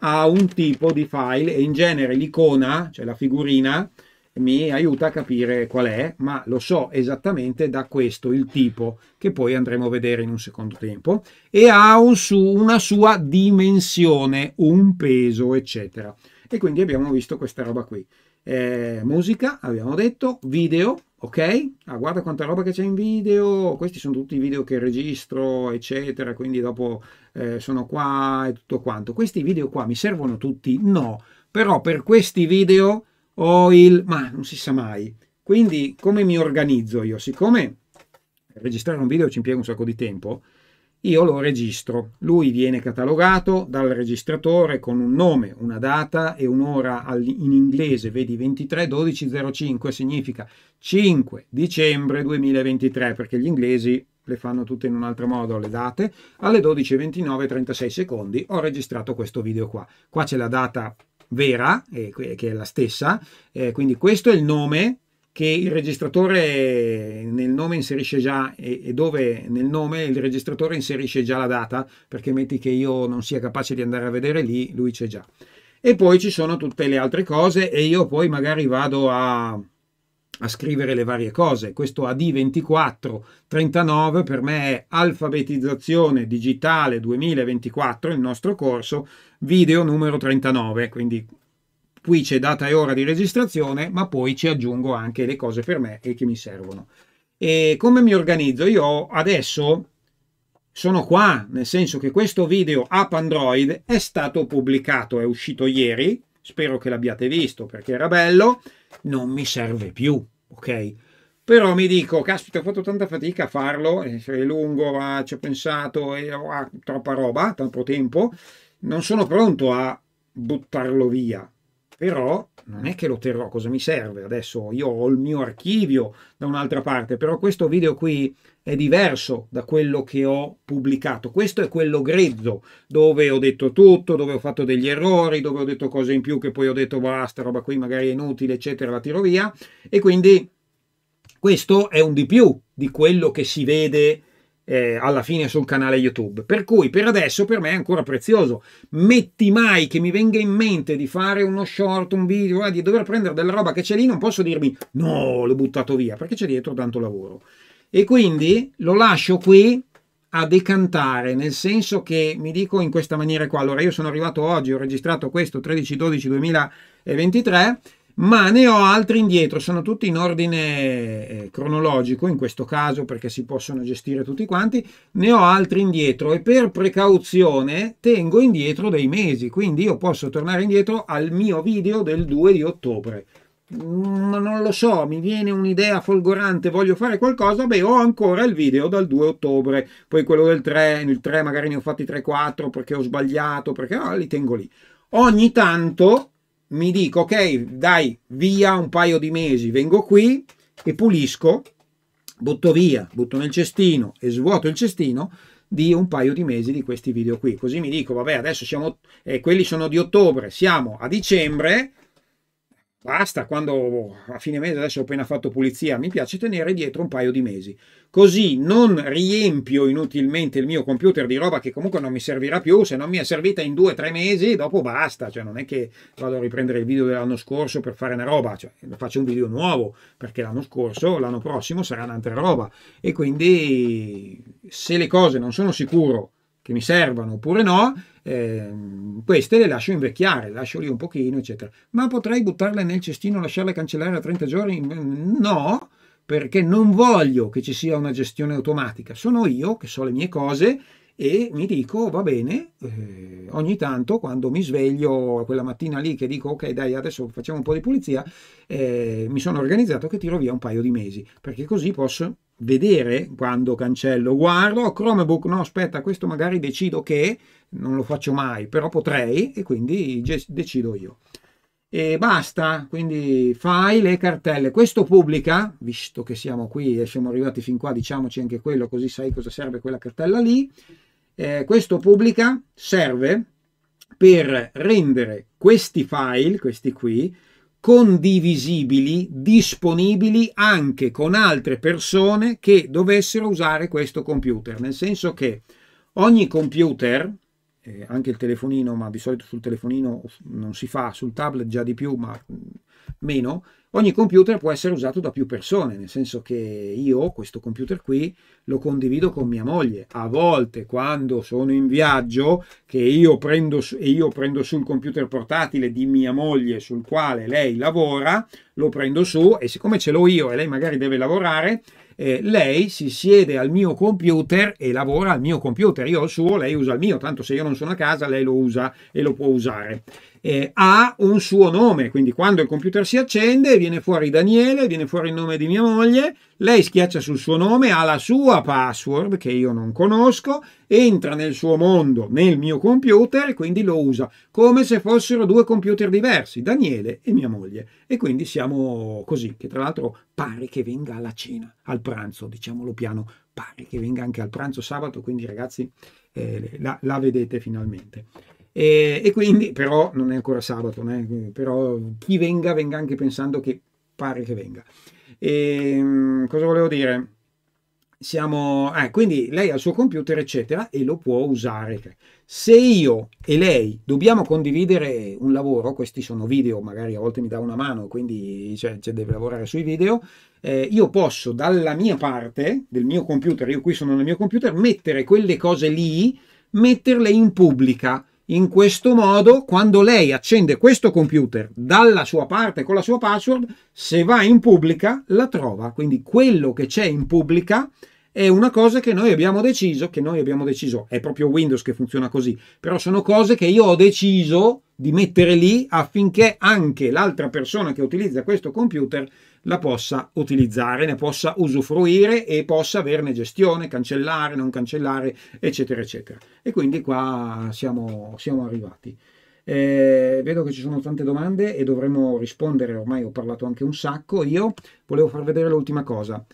a un tipo di file e in genere l'icona, cioè la figurina, mi aiuta a capire qual è, ma lo so esattamente da questo il tipo che poi andremo a vedere in un secondo tempo e ha un su, una sua dimensione, un peso, eccetera. E quindi abbiamo visto questa roba qui. Eh, musica, abbiamo detto, video, ok? Ah, guarda quanta roba che c'è in video, questi sono tutti i video che registro, eccetera, quindi dopo eh, sono qua e tutto quanto. Questi video qua mi servono tutti? No, però per questi video ho il... ma non si sa mai. Quindi come mi organizzo io? Siccome registrare un video ci impiega un sacco di tempo, io lo registro. Lui viene catalogato dal registratore con un nome, una data e un'ora in inglese, vedi 23 12 significa 5 dicembre 2023 perché gli inglesi le fanno tutte in un altro modo le date, alle 12.29 36 secondi ho registrato questo video qua. Qua c'è la data vera, eh, che è la stessa, eh, quindi questo è il nome che il registratore nel nome inserisce già e, dove nel nome il registratore inserisce già la data perché metti che io non sia capace di andare a vedere lì, lui c'è già. E poi ci sono tutte le altre cose e io poi magari vado a, a scrivere le varie cose. Questo AD2439 per me è alfabetizzazione digitale 2024, il nostro corso, video numero 39, quindi qui c'è data e ora di registrazione, ma poi ci aggiungo anche le cose per me e che mi servono. E come mi organizzo? Io adesso sono qua, nel senso che questo video app Android è stato pubblicato, è uscito ieri, spero che l'abbiate visto perché era bello, non mi serve più, ok? Però mi dico, caspita, ho fatto tanta fatica a farlo, eh, è lungo, ah, ci ho pensato, e eh, ho ah, troppa roba, troppo tempo, non sono pronto a buttarlo via, però non mm. è che lo terrò, cosa mi serve? Adesso io ho il mio archivio da un'altra parte, però questo video qui è diverso da quello che ho pubblicato. Questo è quello grezzo, dove ho detto tutto, dove ho fatto degli errori, dove ho detto cose in più che poi ho detto basta, roba qui magari è inutile, eccetera, la tiro via. E quindi questo è un di più di quello che si vede eh, alla fine sul canale YouTube. Per cui per adesso per me è ancora prezioso. Metti mai che mi venga in mente di fare uno short, un video, eh, di dover prendere della roba che c'è lì, non posso dirmi no, l'ho buttato via, perché c'è dietro tanto lavoro. E quindi lo lascio qui a decantare, nel senso che mi dico in questa maniera qua, allora io sono arrivato oggi, ho registrato questo 13-12-2023, ma ne ho altri indietro, sono tutti in ordine eh, cronologico in questo caso perché si possono gestire tutti quanti, ne ho altri indietro e per precauzione tengo indietro dei mesi, quindi io posso tornare indietro al mio video del 2 di ottobre. Mm, non lo so, mi viene un'idea folgorante, voglio fare qualcosa, beh, ho ancora il video dal 2 ottobre, poi quello del 3, il 3 magari ne ho fatti 3-4 perché ho sbagliato, perché no, ah, li tengo lì. Ogni tanto mi dico ok dai via un paio di mesi vengo qui e pulisco butto via butto nel cestino e svuoto il cestino di un paio di mesi di questi video qui così mi dico vabbè adesso siamo eh, quelli sono di ottobre siamo a dicembre Basta, quando a fine mese adesso ho appena fatto pulizia, mi piace tenere dietro un paio di mesi. Così non riempio inutilmente il mio computer di roba che comunque non mi servirà più, se non mi è servita in due o tre mesi, dopo basta. Cioè non è che vado a riprendere il video dell'anno scorso per fare una roba, cioè faccio un video nuovo, perché l'anno scorso, l'anno prossimo sarà un'altra roba. E quindi se le cose non sono sicuro che mi servano oppure no, eh, queste le lascio invecchiare, lascio lì un pochino, eccetera. Ma potrei buttarle nel cestino, lasciarle cancellare a 30 giorni? No, perché non voglio che ci sia una gestione automatica. Sono io che so le mie cose e mi dico va bene, eh, ogni tanto quando mi sveglio quella mattina lì che dico ok dai adesso facciamo un po' di pulizia, eh, mi sono organizzato che tiro via un paio di mesi, perché così posso vedere quando cancello, guardo oh, Chromebook, no aspetta, questo magari decido che non lo faccio mai, però potrei e quindi decido io. E basta, quindi fai le cartelle. Questo pubblica, visto che siamo qui e siamo arrivati fin qua, diciamoci anche quello, così sai cosa serve quella cartella lì eh, questo pubblica serve per rendere questi file, questi qui, condivisibili, disponibili anche con altre persone che dovessero usare questo computer, nel senso che ogni computer, eh, anche il telefonino, ma di solito sul telefonino non si fa, sul tablet già di più, ma meno, ogni computer può essere usato da più persone, nel senso che io questo computer qui lo condivido con mia moglie. A volte quando sono in viaggio che io prendo, io prendo sul computer portatile di mia moglie sul quale lei lavora, lo prendo su e siccome ce l'ho io e lei magari deve lavorare, eh, lei si siede al mio computer e lavora al mio computer, io ho il suo, lei usa il mio, tanto se io non sono a casa lei lo usa e lo può usare eh, ha un suo nome, quindi quando il computer si accende viene fuori Daniele, viene fuori il nome di mia moglie, lei schiaccia sul suo nome, ha la sua password che io non conosco, entra nel suo mondo, nel mio computer, quindi lo usa come se fossero due computer diversi, Daniele e mia moglie. E quindi siamo così, che tra l'altro pare che venga alla cena, al pranzo, diciamolo piano, pare che venga anche al pranzo sabato, quindi ragazzi eh, la, la vedete finalmente. E, e quindi, però, non è ancora sabato, né? però chi venga, venga anche pensando che pare che venga. E, ehm, cosa volevo dire? Siamo, eh, quindi lei ha il suo computer, eccetera, e lo può usare. Se io e lei dobbiamo condividere un lavoro, questi sono video, magari a volte mi dà una mano, quindi cioè, cioè deve lavorare sui video, eh, io posso dalla mia parte, del mio computer, io qui sono nel mio computer, mettere quelle cose lì, metterle in pubblica in questo modo, quando lei accende questo computer dalla sua parte con la sua password, se va in pubblica la trova. Quindi quello che c'è in pubblica è una cosa che noi abbiamo deciso, che noi abbiamo deciso, è proprio Windows che funziona così, però sono cose che io ho deciso di mettere lì affinché anche l'altra persona che utilizza questo computer la possa utilizzare, ne possa usufruire e possa averne gestione, cancellare, non cancellare, eccetera, eccetera. E quindi qua siamo, siamo arrivati. Eh, vedo che ci sono tante domande e dovremmo rispondere, ormai ho parlato anche un sacco. Io volevo far vedere l'ultima cosa.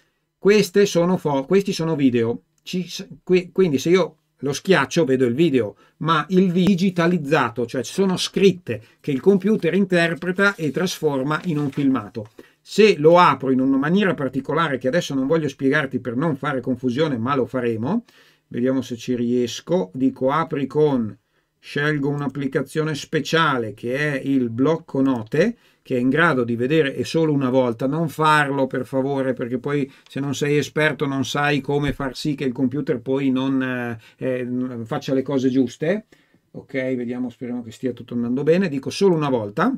Sono questi sono video, ci, qui, quindi se io lo schiaccio vedo il video, ma il digitalizzato, cioè ci sono scritte che il computer interpreta e trasforma in un filmato. Se lo apro in una maniera particolare che adesso non voglio spiegarti per non fare confusione, ma lo faremo, vediamo se ci riesco, dico apri con, scelgo un'applicazione speciale che è il blocco note, che è in grado di vedere e solo una volta, non farlo per favore perché poi se non sei esperto non sai come far sì che il computer poi non eh, eh faccia le cose giuste. Ok, vediamo, speriamo che stia tutto andando bene. Dico solo una volta.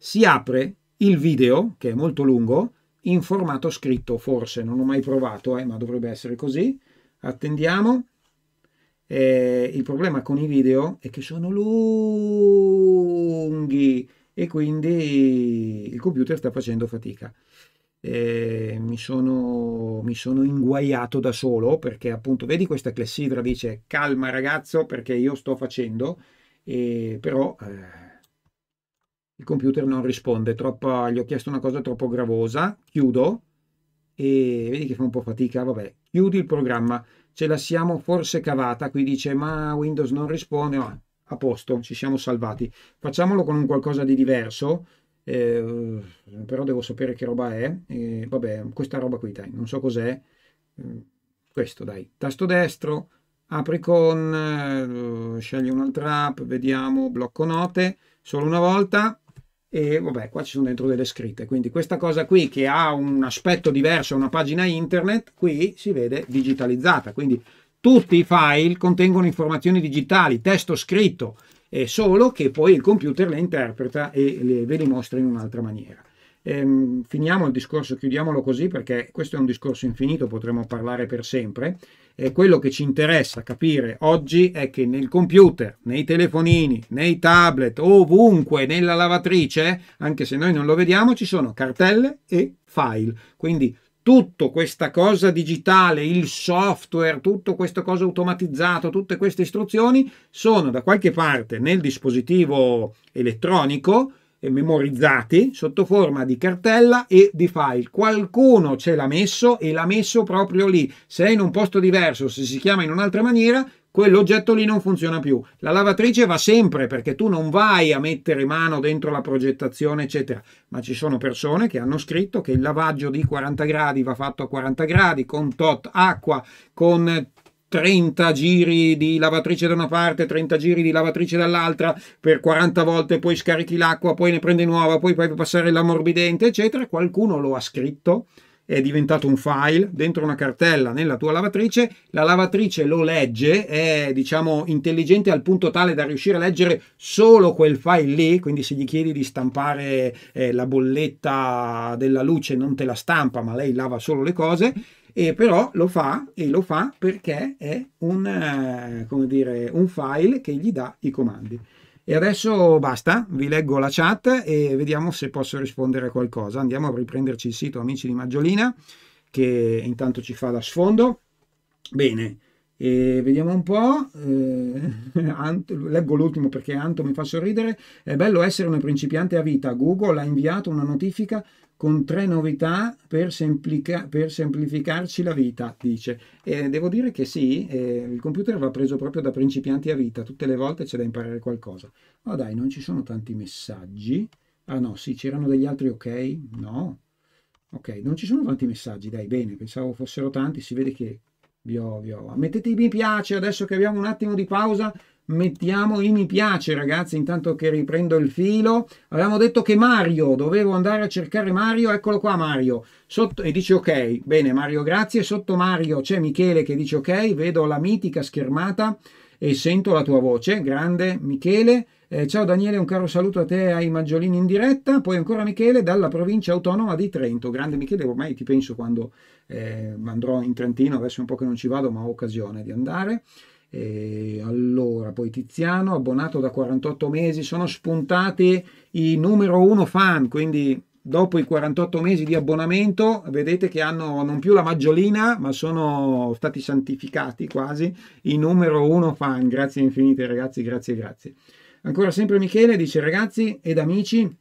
Si apre il video, che è molto lungo, in formato scritto, forse, non ho mai provato, eh, ma dovrebbe essere così. Attendiamo. Eh, il problema con i video è che sono lunghi e quindi il computer sta facendo fatica. Eh, mi, sono, mi sono inguaiato da solo perché appunto vedi questa clessidra dice calma ragazzo perché io sto facendo, però eh, il computer non risponde, troppo, gli ho chiesto una cosa troppo gravosa, chiudo e vedi che fa un po' fatica, vabbè, chiudi il programma, ce la siamo forse cavata, qui dice ma Windows non risponde, ma a posto, ci siamo salvati, facciamolo con un qualcosa di diverso, eh, però devo sapere che roba è, eh, vabbè, questa roba qui dai, non so cos'è, mm, questo dai, tasto destro, apri con, eh, scegli un'altra app, vediamo, blocco note, solo una volta, e vabbè qua ci sono dentro delle scritte quindi questa cosa qui che ha un aspetto diverso una pagina internet qui si vede digitalizzata quindi tutti i file contengono informazioni digitali testo scritto è solo che poi il computer le interpreta e le, ve li mostra in un'altra maniera Ehm, finiamo il discorso, chiudiamolo così perché questo è un discorso infinito, potremmo parlare per sempre. E quello che ci interessa capire oggi è che nel computer, nei telefonini, nei tablet, ovunque, nella lavatrice, anche se noi non lo vediamo, ci sono cartelle e file. Quindi tutto questa cosa digitale, il software, tutto questo cosa automatizzato, tutte queste istruzioni sono da qualche parte nel dispositivo elettronico memorizzati sotto forma di cartella e di file. Qualcuno ce l'ha messo e l'ha messo proprio lì. Se è in un posto diverso, se si chiama in un'altra maniera, quell'oggetto lì non funziona più. La lavatrice va sempre perché tu non vai a mettere mano dentro la progettazione, eccetera. Ma ci sono persone che hanno scritto che il lavaggio di 40 gradi va fatto a 40 gradi con tot acqua, con 30 giri di lavatrice da una parte, 30 giri di lavatrice dall'altra per 40 volte, poi scarichi l'acqua, poi ne prendi nuova, poi fai passare l'ammorbidente, eccetera. Qualcuno lo ha scritto, è diventato un file dentro una cartella nella tua lavatrice, la lavatrice lo legge, è diciamo intelligente al punto tale da riuscire a leggere solo quel file lì, quindi se gli chiedi di stampare eh, la bolletta della luce non te la stampa, ma lei lava solo le cose e però lo fa e lo fa perché è un, eh, dire, un file che gli dà i comandi. E adesso basta, vi leggo la chat e vediamo se posso rispondere a qualcosa. Andiamo a riprenderci il sito Amici di Maggiolina, che intanto ci fa da sfondo. Bene, e vediamo un po', eh, leggo l'ultimo perché Anto mi fa sorridere, è bello essere una principiante a vita, Google ha inviato una notifica con tre novità per, semplica, per semplificarci la vita, dice. E devo dire che sì, eh, il computer va preso proprio da principianti a vita, tutte le volte c'è da imparare qualcosa. Ma oh, dai, non ci sono tanti messaggi. Ah no, sì, c'erano degli altri ok? No. Ok, non ci sono tanti messaggi, dai, bene, pensavo fossero tanti, si vede che vi ho, vi ho. Mettete i mi piace adesso che abbiamo un attimo di pausa mettiamo i mi piace ragazzi intanto che riprendo il filo avevamo detto che Mario dovevo andare a cercare Mario eccolo qua Mario sotto e dice ok bene Mario grazie sotto Mario c'è Michele che dice ok vedo la mitica schermata e sento la tua voce grande Michele eh, ciao Daniele un caro saluto a te e ai maggiolini in diretta poi ancora Michele dalla provincia autonoma di Trento grande Michele ormai ti penso quando eh, andrò in Trentino adesso è un po' che non ci vado ma ho occasione di andare e eh, allora, poi Tiziano, abbonato da 48 mesi, sono spuntati i numero uno fan, quindi dopo i 48 mesi di abbonamento vedete che hanno non più la maggiolina, ma sono stati santificati quasi i numero uno fan. Grazie infinite ragazzi, grazie, grazie. Ancora sempre Michele dice ragazzi ed amici,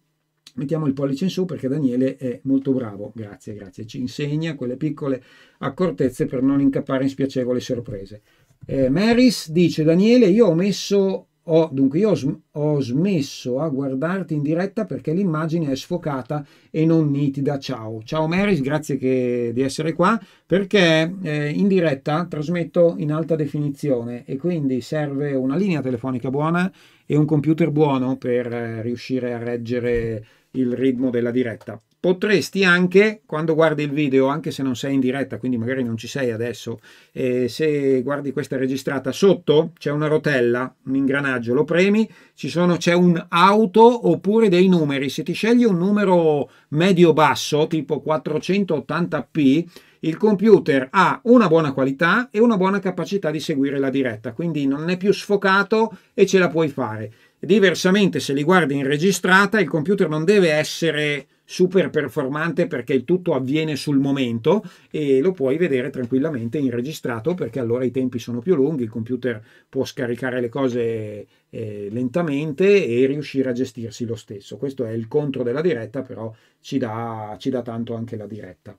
mettiamo il pollice in su perché Daniele è molto bravo, grazie, grazie, ci insegna quelle piccole accortezze per non incappare in spiacevoli sorprese. Eh, Maris dice Daniele io ho messo ho, dunque io ho, sm ho smesso a guardarti in diretta perché l'immagine è sfocata e non nitida ciao ciao Maris grazie che, di essere qua perché eh, in diretta trasmetto in alta definizione e quindi serve una linea telefonica buona e un computer buono per eh, riuscire a reggere il ritmo della diretta potresti anche, quando guardi il video, anche se non sei in diretta, quindi magari non ci sei adesso, eh, se guardi questa registrata, sotto c'è una rotella, un ingranaggio, lo premi, c'è un auto oppure dei numeri. Se ti scegli un numero medio-basso, tipo 480p, il computer ha una buona qualità e una buona capacità di seguire la diretta, quindi non è più sfocato e ce la puoi fare. Diversamente, se li guardi in registrata, il computer non deve essere super performante perché il tutto avviene sul momento e lo puoi vedere tranquillamente in registrato perché allora i tempi sono più lunghi, il computer può scaricare le cose eh, lentamente e riuscire a gestirsi lo stesso. Questo è il contro della diretta, però ci dà, ci dà tanto anche la diretta.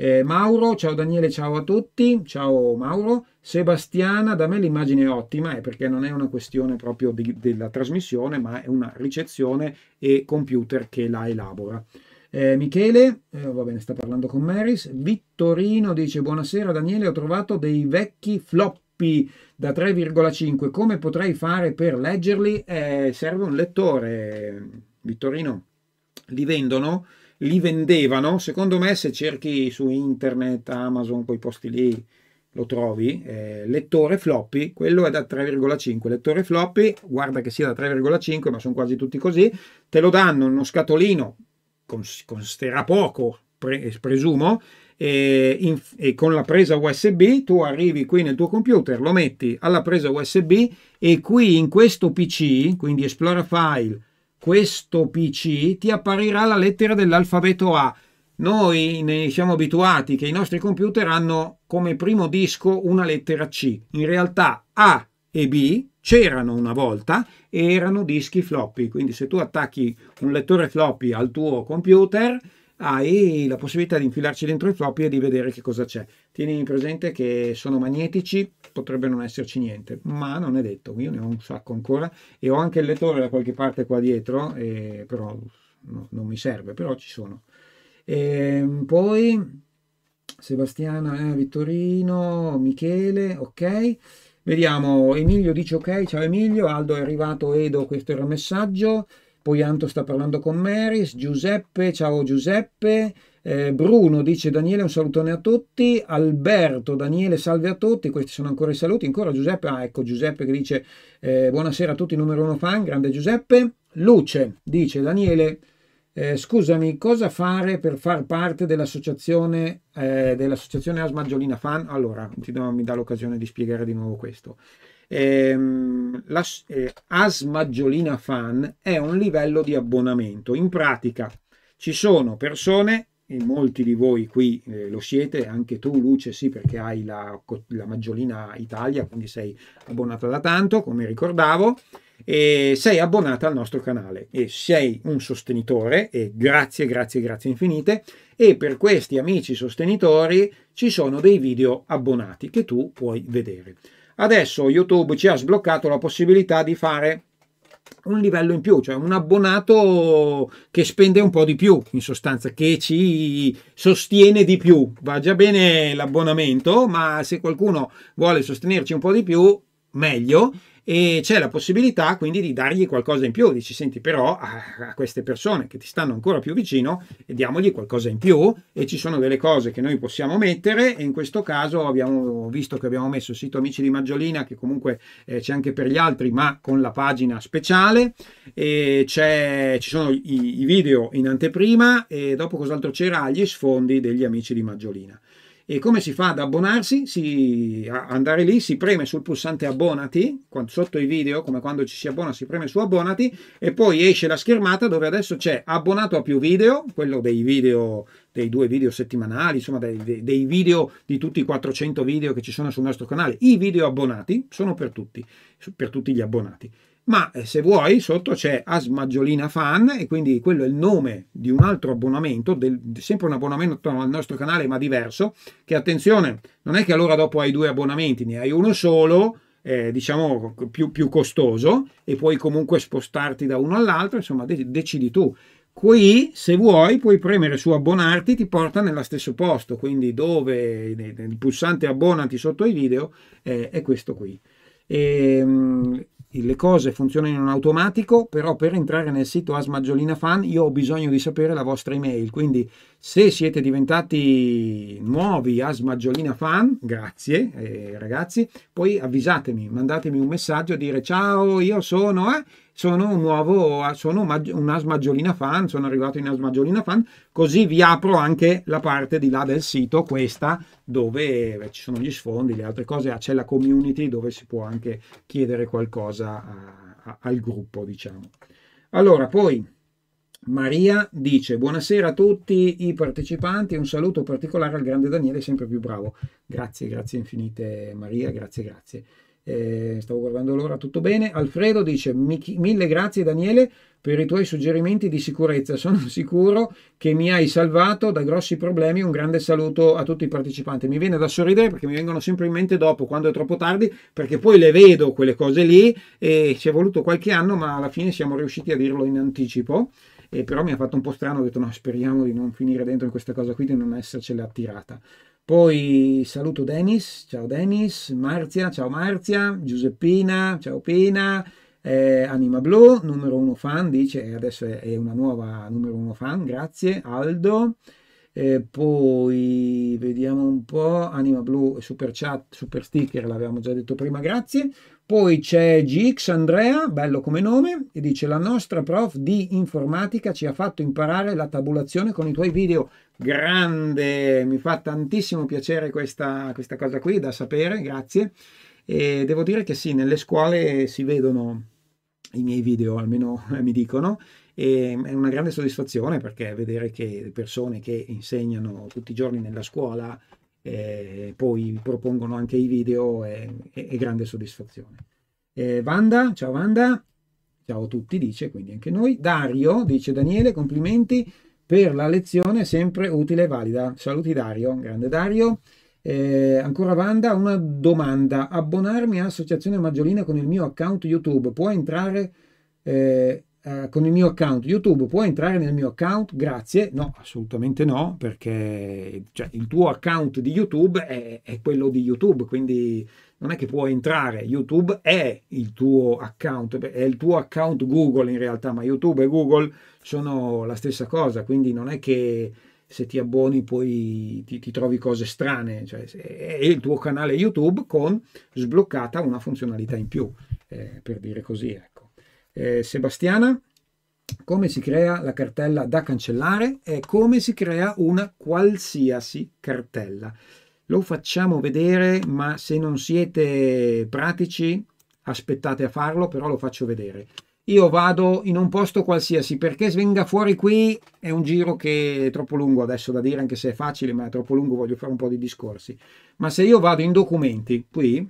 Eh, Mauro, ciao Daniele, ciao a tutti, ciao Mauro. Sebastiana, da me l'immagine è ottima, è eh, perché non è una questione proprio di, della trasmissione, ma è una ricezione e computer che la elabora. Eh, Michele, eh, va bene, sta parlando con Maris. Vittorino dice: Buonasera Daniele, ho trovato dei vecchi floppy da 3,5. Come potrei fare per leggerli? Eh, serve un lettore, Vittorino. Li vendono, li vendevano. Secondo me, se cerchi su internet, Amazon, quei posti lì, lo trovi, eh, lettore floppy, quello è da 3,5, lettore floppy, guarda che sia da 3,5, ma sono quasi tutti così, te lo danno in uno scatolino consisterà poco, pre, presumo, e, in, e, con la presa USB tu arrivi qui nel tuo computer, lo metti alla presa USB e qui in questo PC, quindi esplora file, questo PC ti apparirà la lettera dell'alfabeto A. Noi ne siamo abituati che i nostri computer hanno come primo disco una lettera C. In realtà A e B c'erano una volta e erano dischi floppy, quindi se tu attacchi un lettore floppy al tuo computer hai la possibilità di infilarci dentro i floppy e di vedere che cosa c'è. Tieni presente che sono magnetici, potrebbe non esserci niente, ma non è detto, io ne ho un sacco ancora e ho anche il lettore da qualche parte qua dietro, e, però no, non mi serve, però ci sono. E ehm, poi Sebastiana, eh, Vittorino, Michele, ok. Vediamo, Emilio dice ok, ciao Emilio, Aldo è arrivato, Edo, questo era il messaggio, poi Anto sta parlando con Maris, Giuseppe, ciao Giuseppe, eh, Bruno dice Daniele un salutone a tutti, Alberto, Daniele salve a tutti, questi sono ancora i saluti, ancora Giuseppe, ah ecco Giuseppe che dice eh, buonasera a tutti, numero uno fan, grande Giuseppe, Luce dice Daniele eh, scusami, cosa fare per far parte dell'associazione, eh, dell'associazione As Maggiolina Fan? Allora, do, mi dà l'occasione di spiegare di nuovo questo. Ehm, eh, la, eh, As Maggiolina Fan è un livello di abbonamento. In pratica ci sono persone, e molti di voi qui eh, lo siete, anche tu Luce sì perché hai la, la Maggiolina Italia, quindi sei abbonata da tanto, come ricordavo, e sei abbonata al nostro canale e sei un sostenitore e grazie, grazie, grazie infinite e per questi amici sostenitori ci sono dei video abbonati che tu puoi vedere. Adesso YouTube ci ha sbloccato la possibilità di fare un livello in più, cioè un abbonato che spende un po' di più, in sostanza, che ci sostiene di più. Va già bene l'abbonamento, ma se qualcuno vuole sostenerci un po' di più, meglio e c'è la possibilità quindi di dargli qualcosa in più. Dici, senti però a, a queste persone che ti stanno ancora più vicino, diamogli qualcosa in più e ci sono delle cose che noi possiamo mettere e in questo caso abbiamo visto che abbiamo messo il sito Amici di Maggiolina che comunque eh, c'è anche per gli altri ma con la pagina speciale e ci sono i, i video in anteprima e dopo cos'altro c'era? Gli sfondi degli Amici di Maggiolina. E come si fa ad abbonarsi? Si, andare lì, si preme sul pulsante abbonati, sotto i video, come quando ci si abbona si preme su abbonati, e poi esce la schermata dove adesso c'è abbonato a più video, quello dei video dei due video settimanali, insomma dei, dei, video di tutti i 400 video che ci sono sul nostro canale. I video abbonati sono per tutti, per tutti gli abbonati ma eh, se vuoi sotto c'è Asmaggiolina Fan e quindi quello è il nome di un altro abbonamento, del, sempre un abbonamento al nostro canale ma diverso, che attenzione, non è che allora dopo hai due abbonamenti, ne hai uno solo, eh, diciamo più, più, costoso e puoi comunque spostarti da uno all'altro, insomma de- decidi tu. Qui, se vuoi, puoi premere su abbonarti, ti porta nello stesso posto, quindi dove il pulsante abbonati sotto i video eh, è questo qui. E, ehm, le cose funzionano in automatico, però per entrare nel sito Asmaggiolina Fan io ho bisogno di sapere la vostra email, quindi se siete diventati nuovi As fan, grazie eh, ragazzi, poi avvisatemi, mandatemi un messaggio a dire ciao, io sono, eh, sono un nuovo, sono un As fan, sono arrivato in As fan, così vi apro anche la parte di là del sito, questa, dove beh, ci sono gli sfondi, le altre cose, ah, c'è la community dove si può anche chiedere qualcosa a, a, al gruppo, diciamo. Allora, poi Maria dice buonasera a tutti i partecipanti un saluto particolare al grande Daniele, sempre più bravo. Grazie, grazie infinite Maria, grazie, grazie. Eh, stavo guardando l'ora, tutto bene. Alfredo dice mille grazie Daniele per i tuoi suggerimenti di sicurezza, sono sicuro che mi hai salvato da grossi problemi, un grande saluto a tutti i partecipanti. Mi viene da sorridere perché mi vengono sempre in mente dopo, quando è troppo tardi, perché poi le vedo quelle cose lì e ci è voluto qualche anno, ma alla fine siamo riusciti a dirlo in anticipo e però mi ha fatto un po' strano, ho detto no, speriamo di non finire dentro in questa cosa qui, di non essercela attirata. Poi saluto Dennis, ciao Dennis, Marzia, ciao Marzia, Giuseppina, ciao Pina, eh, Anima Blu, numero uno fan, dice, adesso è una nuova numero uno fan, grazie, Aldo. E poi vediamo un po', Anima Blu, Super Chat, Super Sticker, l'avevamo già detto prima, grazie. Poi c'è GX Andrea, bello come nome, e dice la nostra prof di informatica ci ha fatto imparare la tabulazione con i tuoi video. Grande, mi fa tantissimo piacere questa, questa cosa qui da sapere, grazie. E devo dire che sì, nelle scuole si vedono i miei video, almeno mi dicono, e è una grande soddisfazione perché vedere che le persone che insegnano tutti i giorni nella scuola e eh, poi propongono anche i video e, e, e grande soddisfazione. Eh, Vanda, ciao Vanda, ciao a tutti, dice quindi anche noi. Dario, dice Daniele, complimenti per la lezione sempre utile e valida. Saluti Dario, grande Dario. Eh, ancora Vanda, una domanda. Abbonarmi a Associazione Maggiolina con il mio account YouTube può entrare eh, eh, con il mio account YouTube può entrare nel mio account? Grazie. No, assolutamente no, perché cioè, il tuo account di YouTube è, è quello di YouTube, quindi non è che può entrare, YouTube è il tuo account, è il tuo account Google in realtà, ma YouTube e Google sono la stessa cosa, quindi non è che se ti abboni poi ti, ti trovi cose strane, cioè è il tuo canale YouTube con sbloccata una funzionalità in più, eh, per dire così. Ecco eh, Sebastiana come si crea la cartella da cancellare e come si crea una qualsiasi cartella. Lo facciamo vedere, ma se non siete pratici aspettate a farlo, però lo faccio vedere. Io vado in un posto qualsiasi, perché venga fuori qui è un giro che è troppo lungo adesso da dire, anche se è facile, ma è troppo lungo, voglio fare un po' di discorsi. Ma se io vado in documenti, qui,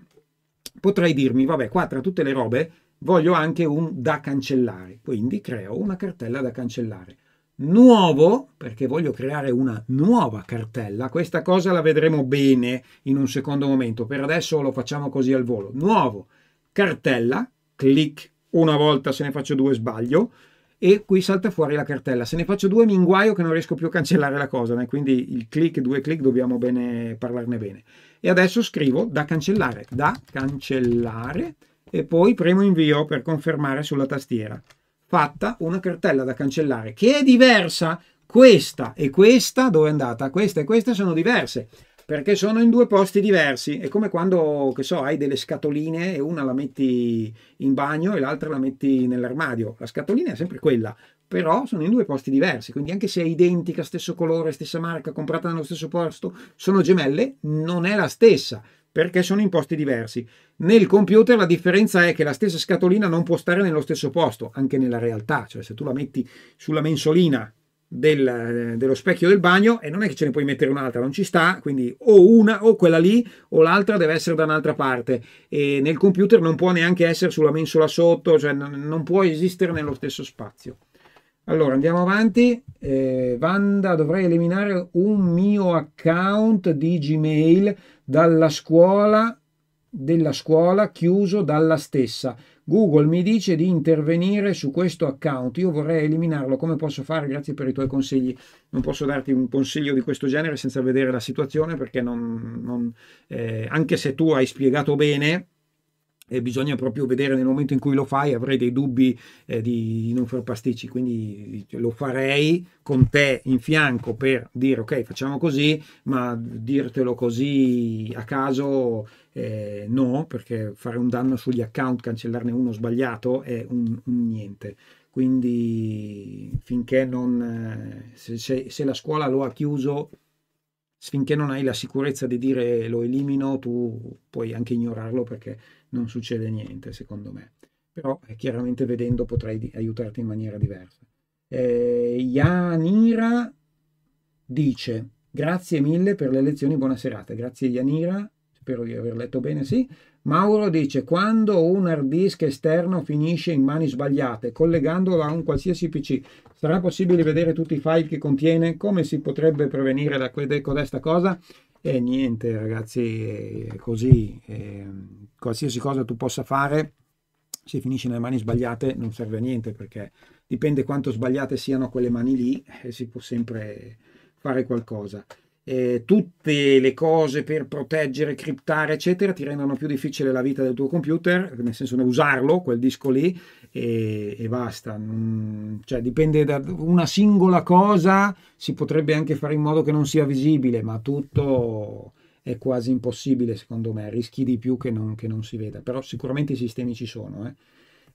potrei dirmi, vabbè, qua tra tutte le robe voglio anche un da cancellare, quindi creo una cartella da cancellare. Nuovo, perché voglio creare una nuova cartella, questa cosa la vedremo bene in un secondo momento, per adesso lo facciamo così al volo. Nuovo, cartella, clic, una volta se ne faccio due sbaglio, e qui salta fuori la cartella. Se ne faccio due mi inguaio che non riesco più a cancellare la cosa, né? quindi il clic, due clic, dobbiamo bene parlarne bene. E adesso scrivo da cancellare, da cancellare e poi premo invio per confermare sulla tastiera. Fatta una cartella da cancellare che è diversa. Questa e questa, dove è andata? Questa e questa sono diverse perché sono in due posti diversi. È come quando, che so, hai delle scatoline e una la metti in bagno e l'altra la metti nell'armadio. La scatolina è sempre quella, però sono in due posti diversi, quindi anche se è identica, stesso colore, stessa marca, comprata nello stesso posto, sono gemelle, non è la stessa perché sono in posti diversi. Nel computer la differenza è che la stessa scatolina non può stare nello stesso posto, anche nella realtà, cioè se tu la metti sulla mensolina del, eh, dello specchio del bagno e non è che ce ne puoi mettere un'altra, non ci sta, quindi o una o quella lì o l'altra deve essere da un'altra parte e nel computer non può neanche essere sulla mensola sotto, cioè non, non può esistere nello stesso spazio. Allora, andiamo avanti. Eh, Vanda, dovrei eliminare un mio account di Gmail dalla scuola, della scuola chiuso dalla stessa. Google mi dice di intervenire su questo account, io vorrei eliminarlo, come posso fare? Grazie per i tuoi consigli. Non posso darti un consiglio di questo genere senza vedere la situazione perché non, non, eh, anche se tu hai spiegato bene, e bisogna proprio vedere nel momento in cui lo fai, avrei dei dubbi eh, di non far pasticci, quindi cioè, lo farei con te in fianco per dire ok facciamo così, ma dirtelo così a caso eh, no, perché fare un danno sugli account, cancellarne uno sbagliato è un, un niente. Quindi finché non... Eh, se, se, se la scuola lo ha chiuso finché non hai la sicurezza di dire lo elimino, tu puoi anche ignorarlo perché non succede niente, secondo me. Però eh, chiaramente vedendo potrei aiutarti in maniera diversa. Eh, Yanira dice, grazie mille per le lezioni, buona serata. Grazie Yanira, spero di aver letto bene, sì. Mauro dice, quando un hard disk esterno finisce in mani sbagliate, collegandolo a un qualsiasi PC, sarà possibile vedere tutti i file che contiene? Come si potrebbe prevenire da, da, da questa cosa? E niente ragazzi, eh, così, eh, qualsiasi cosa tu possa fare, se finisci nelle mani sbagliate non serve a niente perché dipende quanto sbagliate siano quelle mani lì e eh, si può sempre fare qualcosa. Eh, tutte le cose per proteggere, criptare, eccetera, ti rendono più difficile la vita del tuo computer, nel senso di usarlo, quel disco lì, e, e basta. cioè, dipende da una singola cosa, si potrebbe anche fare in modo che non sia visibile, ma tutto è quasi impossibile secondo me, rischi di più che non, che non si veda, però sicuramente i sistemi ci sono. Eh.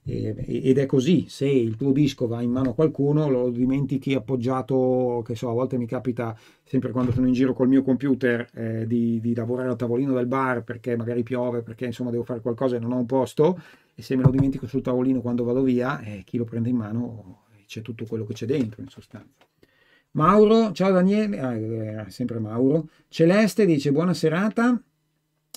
Eh, ed è così, se il tuo disco va in mano a qualcuno lo dimentichi appoggiato, che so, a volte mi capita sempre quando sono in giro col mio computer eh, di, di, lavorare al tavolino del bar perché magari piove, perché insomma devo fare qualcosa e non ho un posto e se me lo dimentico sul tavolino quando vado via, eh, chi lo prende in mano c'è tutto quello che c'è dentro in sostanza. Mauro, ciao Daniele, ah, eh, sempre Mauro, Celeste dice buona serata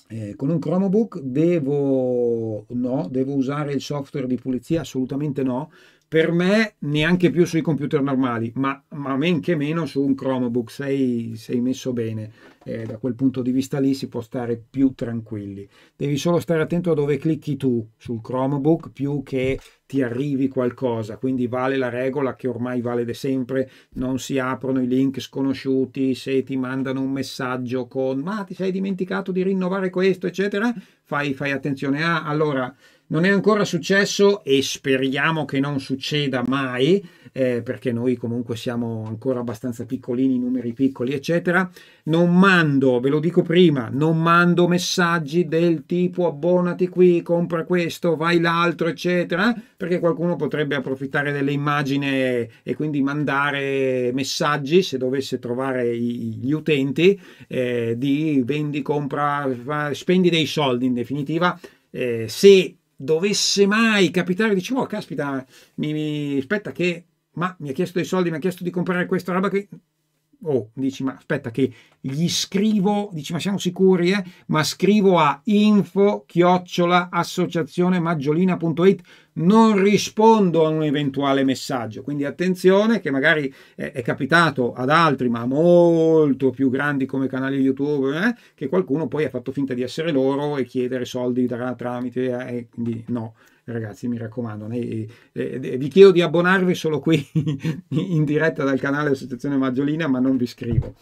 eh, con un Chromebook devo, no, devo usare il software di pulizia? Assolutamente no, per me neanche più sui computer normali, ma, ma men che meno su un Chromebook, sei, sei messo bene, eh, da quel punto di vista lì si può stare più tranquilli. Devi solo stare attento a dove clicchi tu sul Chromebook più che ti arrivi qualcosa, quindi vale la regola che ormai vale da sempre, non si aprono i link sconosciuti, se ti mandano un messaggio con ma ti sei dimenticato di rinnovare questo, eccetera, fai, fai attenzione. Ah, allora non è ancora successo e speriamo che non succeda mai, eh, perché noi comunque siamo ancora abbastanza piccolini, numeri piccoli, eccetera. Non mando, ve lo dico prima, non mando messaggi del tipo abbonati qui, compra questo, vai l'altro, eccetera, perché qualcuno potrebbe approfittare delle immagini e quindi mandare messaggi se dovesse trovare gli utenti eh, di vendi, compra, spendi dei soldi in definitiva. Eh, se dovesse mai capitare, dici, oh, caspita, mi, mi, aspetta che, ma mi ha chiesto dei soldi, mi ha chiesto di comprare questa roba qui, oh, dici ma aspetta che gli scrivo, dici ma siamo sicuri eh? Ma scrivo a info chiocciola associazione maggiolina.it non rispondo a un eventuale messaggio, quindi attenzione che magari è, è capitato ad altri ma molto più grandi come canali YouTube eh? che qualcuno poi ha fatto finta di essere loro e chiedere soldi tra, tramite eh? quindi no ragazzi mi raccomando, ne, eh, eh, eh, vi chiedo di abbonarvi solo qui in diretta dal canale Associazione Maggiolina, ma non vi scrivo.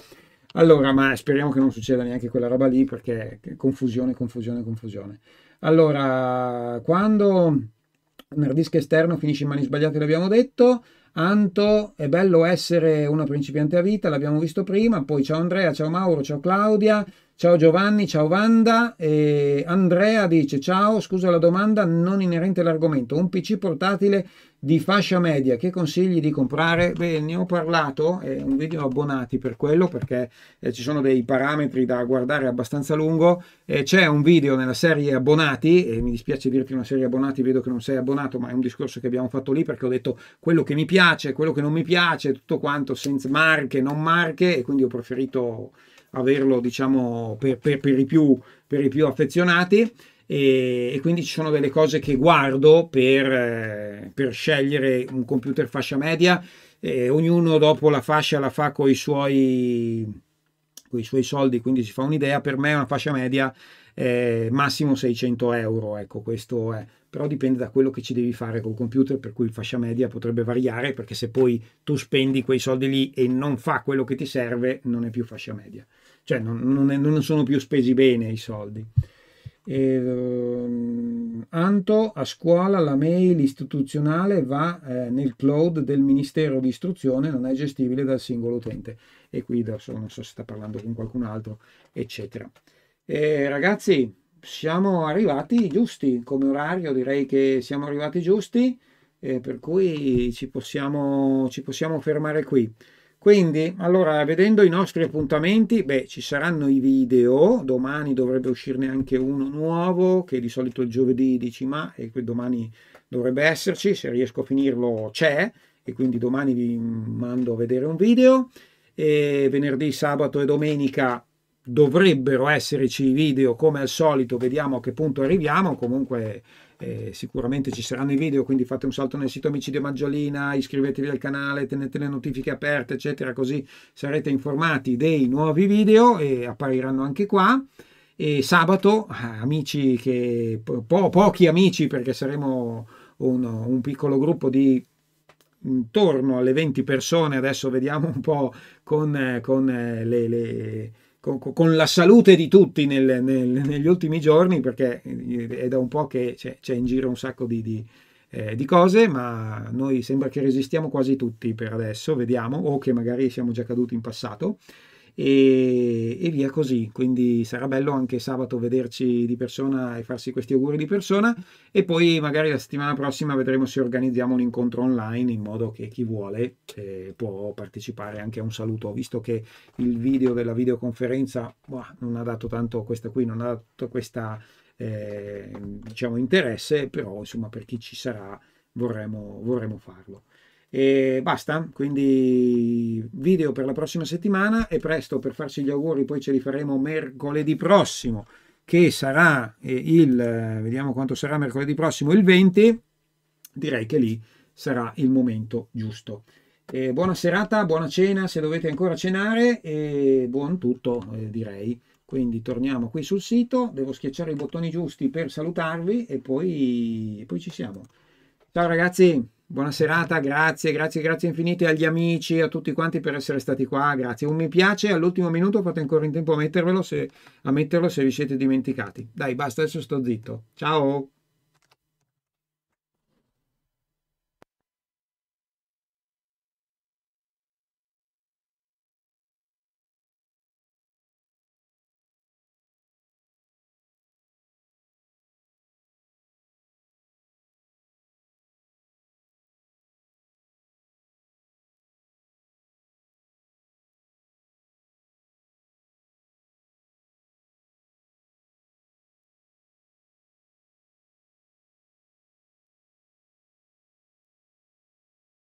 Allora, ma speriamo che non succeda neanche quella roba lì perché confusione, confusione, confusione. Allora, quando un disco esterno finisce in mani sbagliate, l'abbiamo detto. Anto, è bello essere una principiante a vita, l'abbiamo visto prima. Poi ciao Andrea, ciao Mauro, ciao Claudia. Ciao Giovanni, ciao Vanda. E Andrea dice ciao, scusa la domanda non inerente all'argomento. Un PC portatile di fascia media, che consigli di comprare? Beh, ne ho parlato, è un video abbonati per quello perché eh, ci sono dei parametri da guardare abbastanza lungo. Eh, c'è un video nella serie abbonati, e mi dispiace dirti una serie abbonati, vedo che non sei abbonato, ma è un discorso che abbiamo fatto lì perché ho detto quello che mi piace, quello che non mi piace, tutto quanto senza marche, non marche, e quindi ho preferito averlo diciamo per, per, per, i, più, per i più affezionati e, e, quindi ci sono delle cose che guardo per, eh, per scegliere un computer fascia media e ognuno dopo la fascia la fa con i suoi i suoi soldi, quindi si fa un'idea, per me una fascia media eh, massimo 600 euro, ecco questo è, però dipende da quello che ci devi fare col computer, per cui fascia media potrebbe variare, perché se poi tu spendi quei soldi lì e non fa quello che ti serve, non è più fascia media cioè non, non, è, non sono più spesi bene i soldi. E, um, Anto a scuola la mail istituzionale va eh, nel cloud del Ministero di Istruzione, non è gestibile dal singolo utente. E qui adesso non so se sta parlando con qualcun altro, eccetera. E, ragazzi, siamo arrivati giusti come orario, direi che siamo arrivati giusti, eh, per cui ci possiamo, ci possiamo fermare qui. Quindi, allora, vedendo i nostri appuntamenti, beh, ci saranno i video, domani dovrebbe uscirne anche uno nuovo, che di solito il giovedì dici ma, e domani dovrebbe esserci, se riesco a finirlo c'è, e quindi domani vi mando a vedere un video, e venerdì, sabato e domenica dovrebbero esserci i video come al solito, vediamo a che punto arriviamo, comunque eh, sicuramente ci saranno i video, quindi fate un salto nel sito Amici di Maggiolina, iscrivetevi al canale, tenete le notifiche aperte, eccetera, così sarete informati dei nuovi video e appariranno anche qua. E sabato, ah, amici che po- pochi amici, perché saremo uno, un piccolo gruppo di intorno alle 20 persone, adesso vediamo un po' con, con eh, le, le con, con la salute di tutti nel, nel, negli ultimi giorni, perché eh, è da un po' che c'è, c'è in giro un sacco di, di, eh, di, cose, ma noi sembra che resistiamo quasi tutti per adesso, vediamo, o che magari siamo già caduti in passato e, e via così. Quindi sarà bello anche sabato vederci di persona e farsi questi auguri di persona e poi magari la settimana prossima vedremo se organizziamo un incontro online in modo che chi vuole eh, può partecipare anche a un saluto. visto che il video della videoconferenza boh, non ha dato tanto questa qui, non ha dato questa... Eh, diciamo interesse però insomma per chi ci sarà vorremmo, vorremmo farlo e basta, quindi video per la prossima settimana e presto per farci gli auguri, poi ce li faremo mercoledì prossimo, che sarà eh, il, eh, vediamo quanto sarà mercoledì prossimo, il 20, direi che lì sarà il momento giusto. E buona serata, buona cena se dovete ancora cenare e buon tutto eh, direi. Quindi torniamo qui sul sito, devo schiacciare i bottoni giusti per salutarvi e poi, e poi ci siamo. Ciao ragazzi! Buona serata, grazie, grazie, grazie infinite agli amici, a tutti quanti per essere stati qua, grazie. Un mi piace all'ultimo minuto, fate ancora in tempo a, mettervelo se, a metterlo se vi siete dimenticati. Dai, basta, adesso sto zitto. Ciao!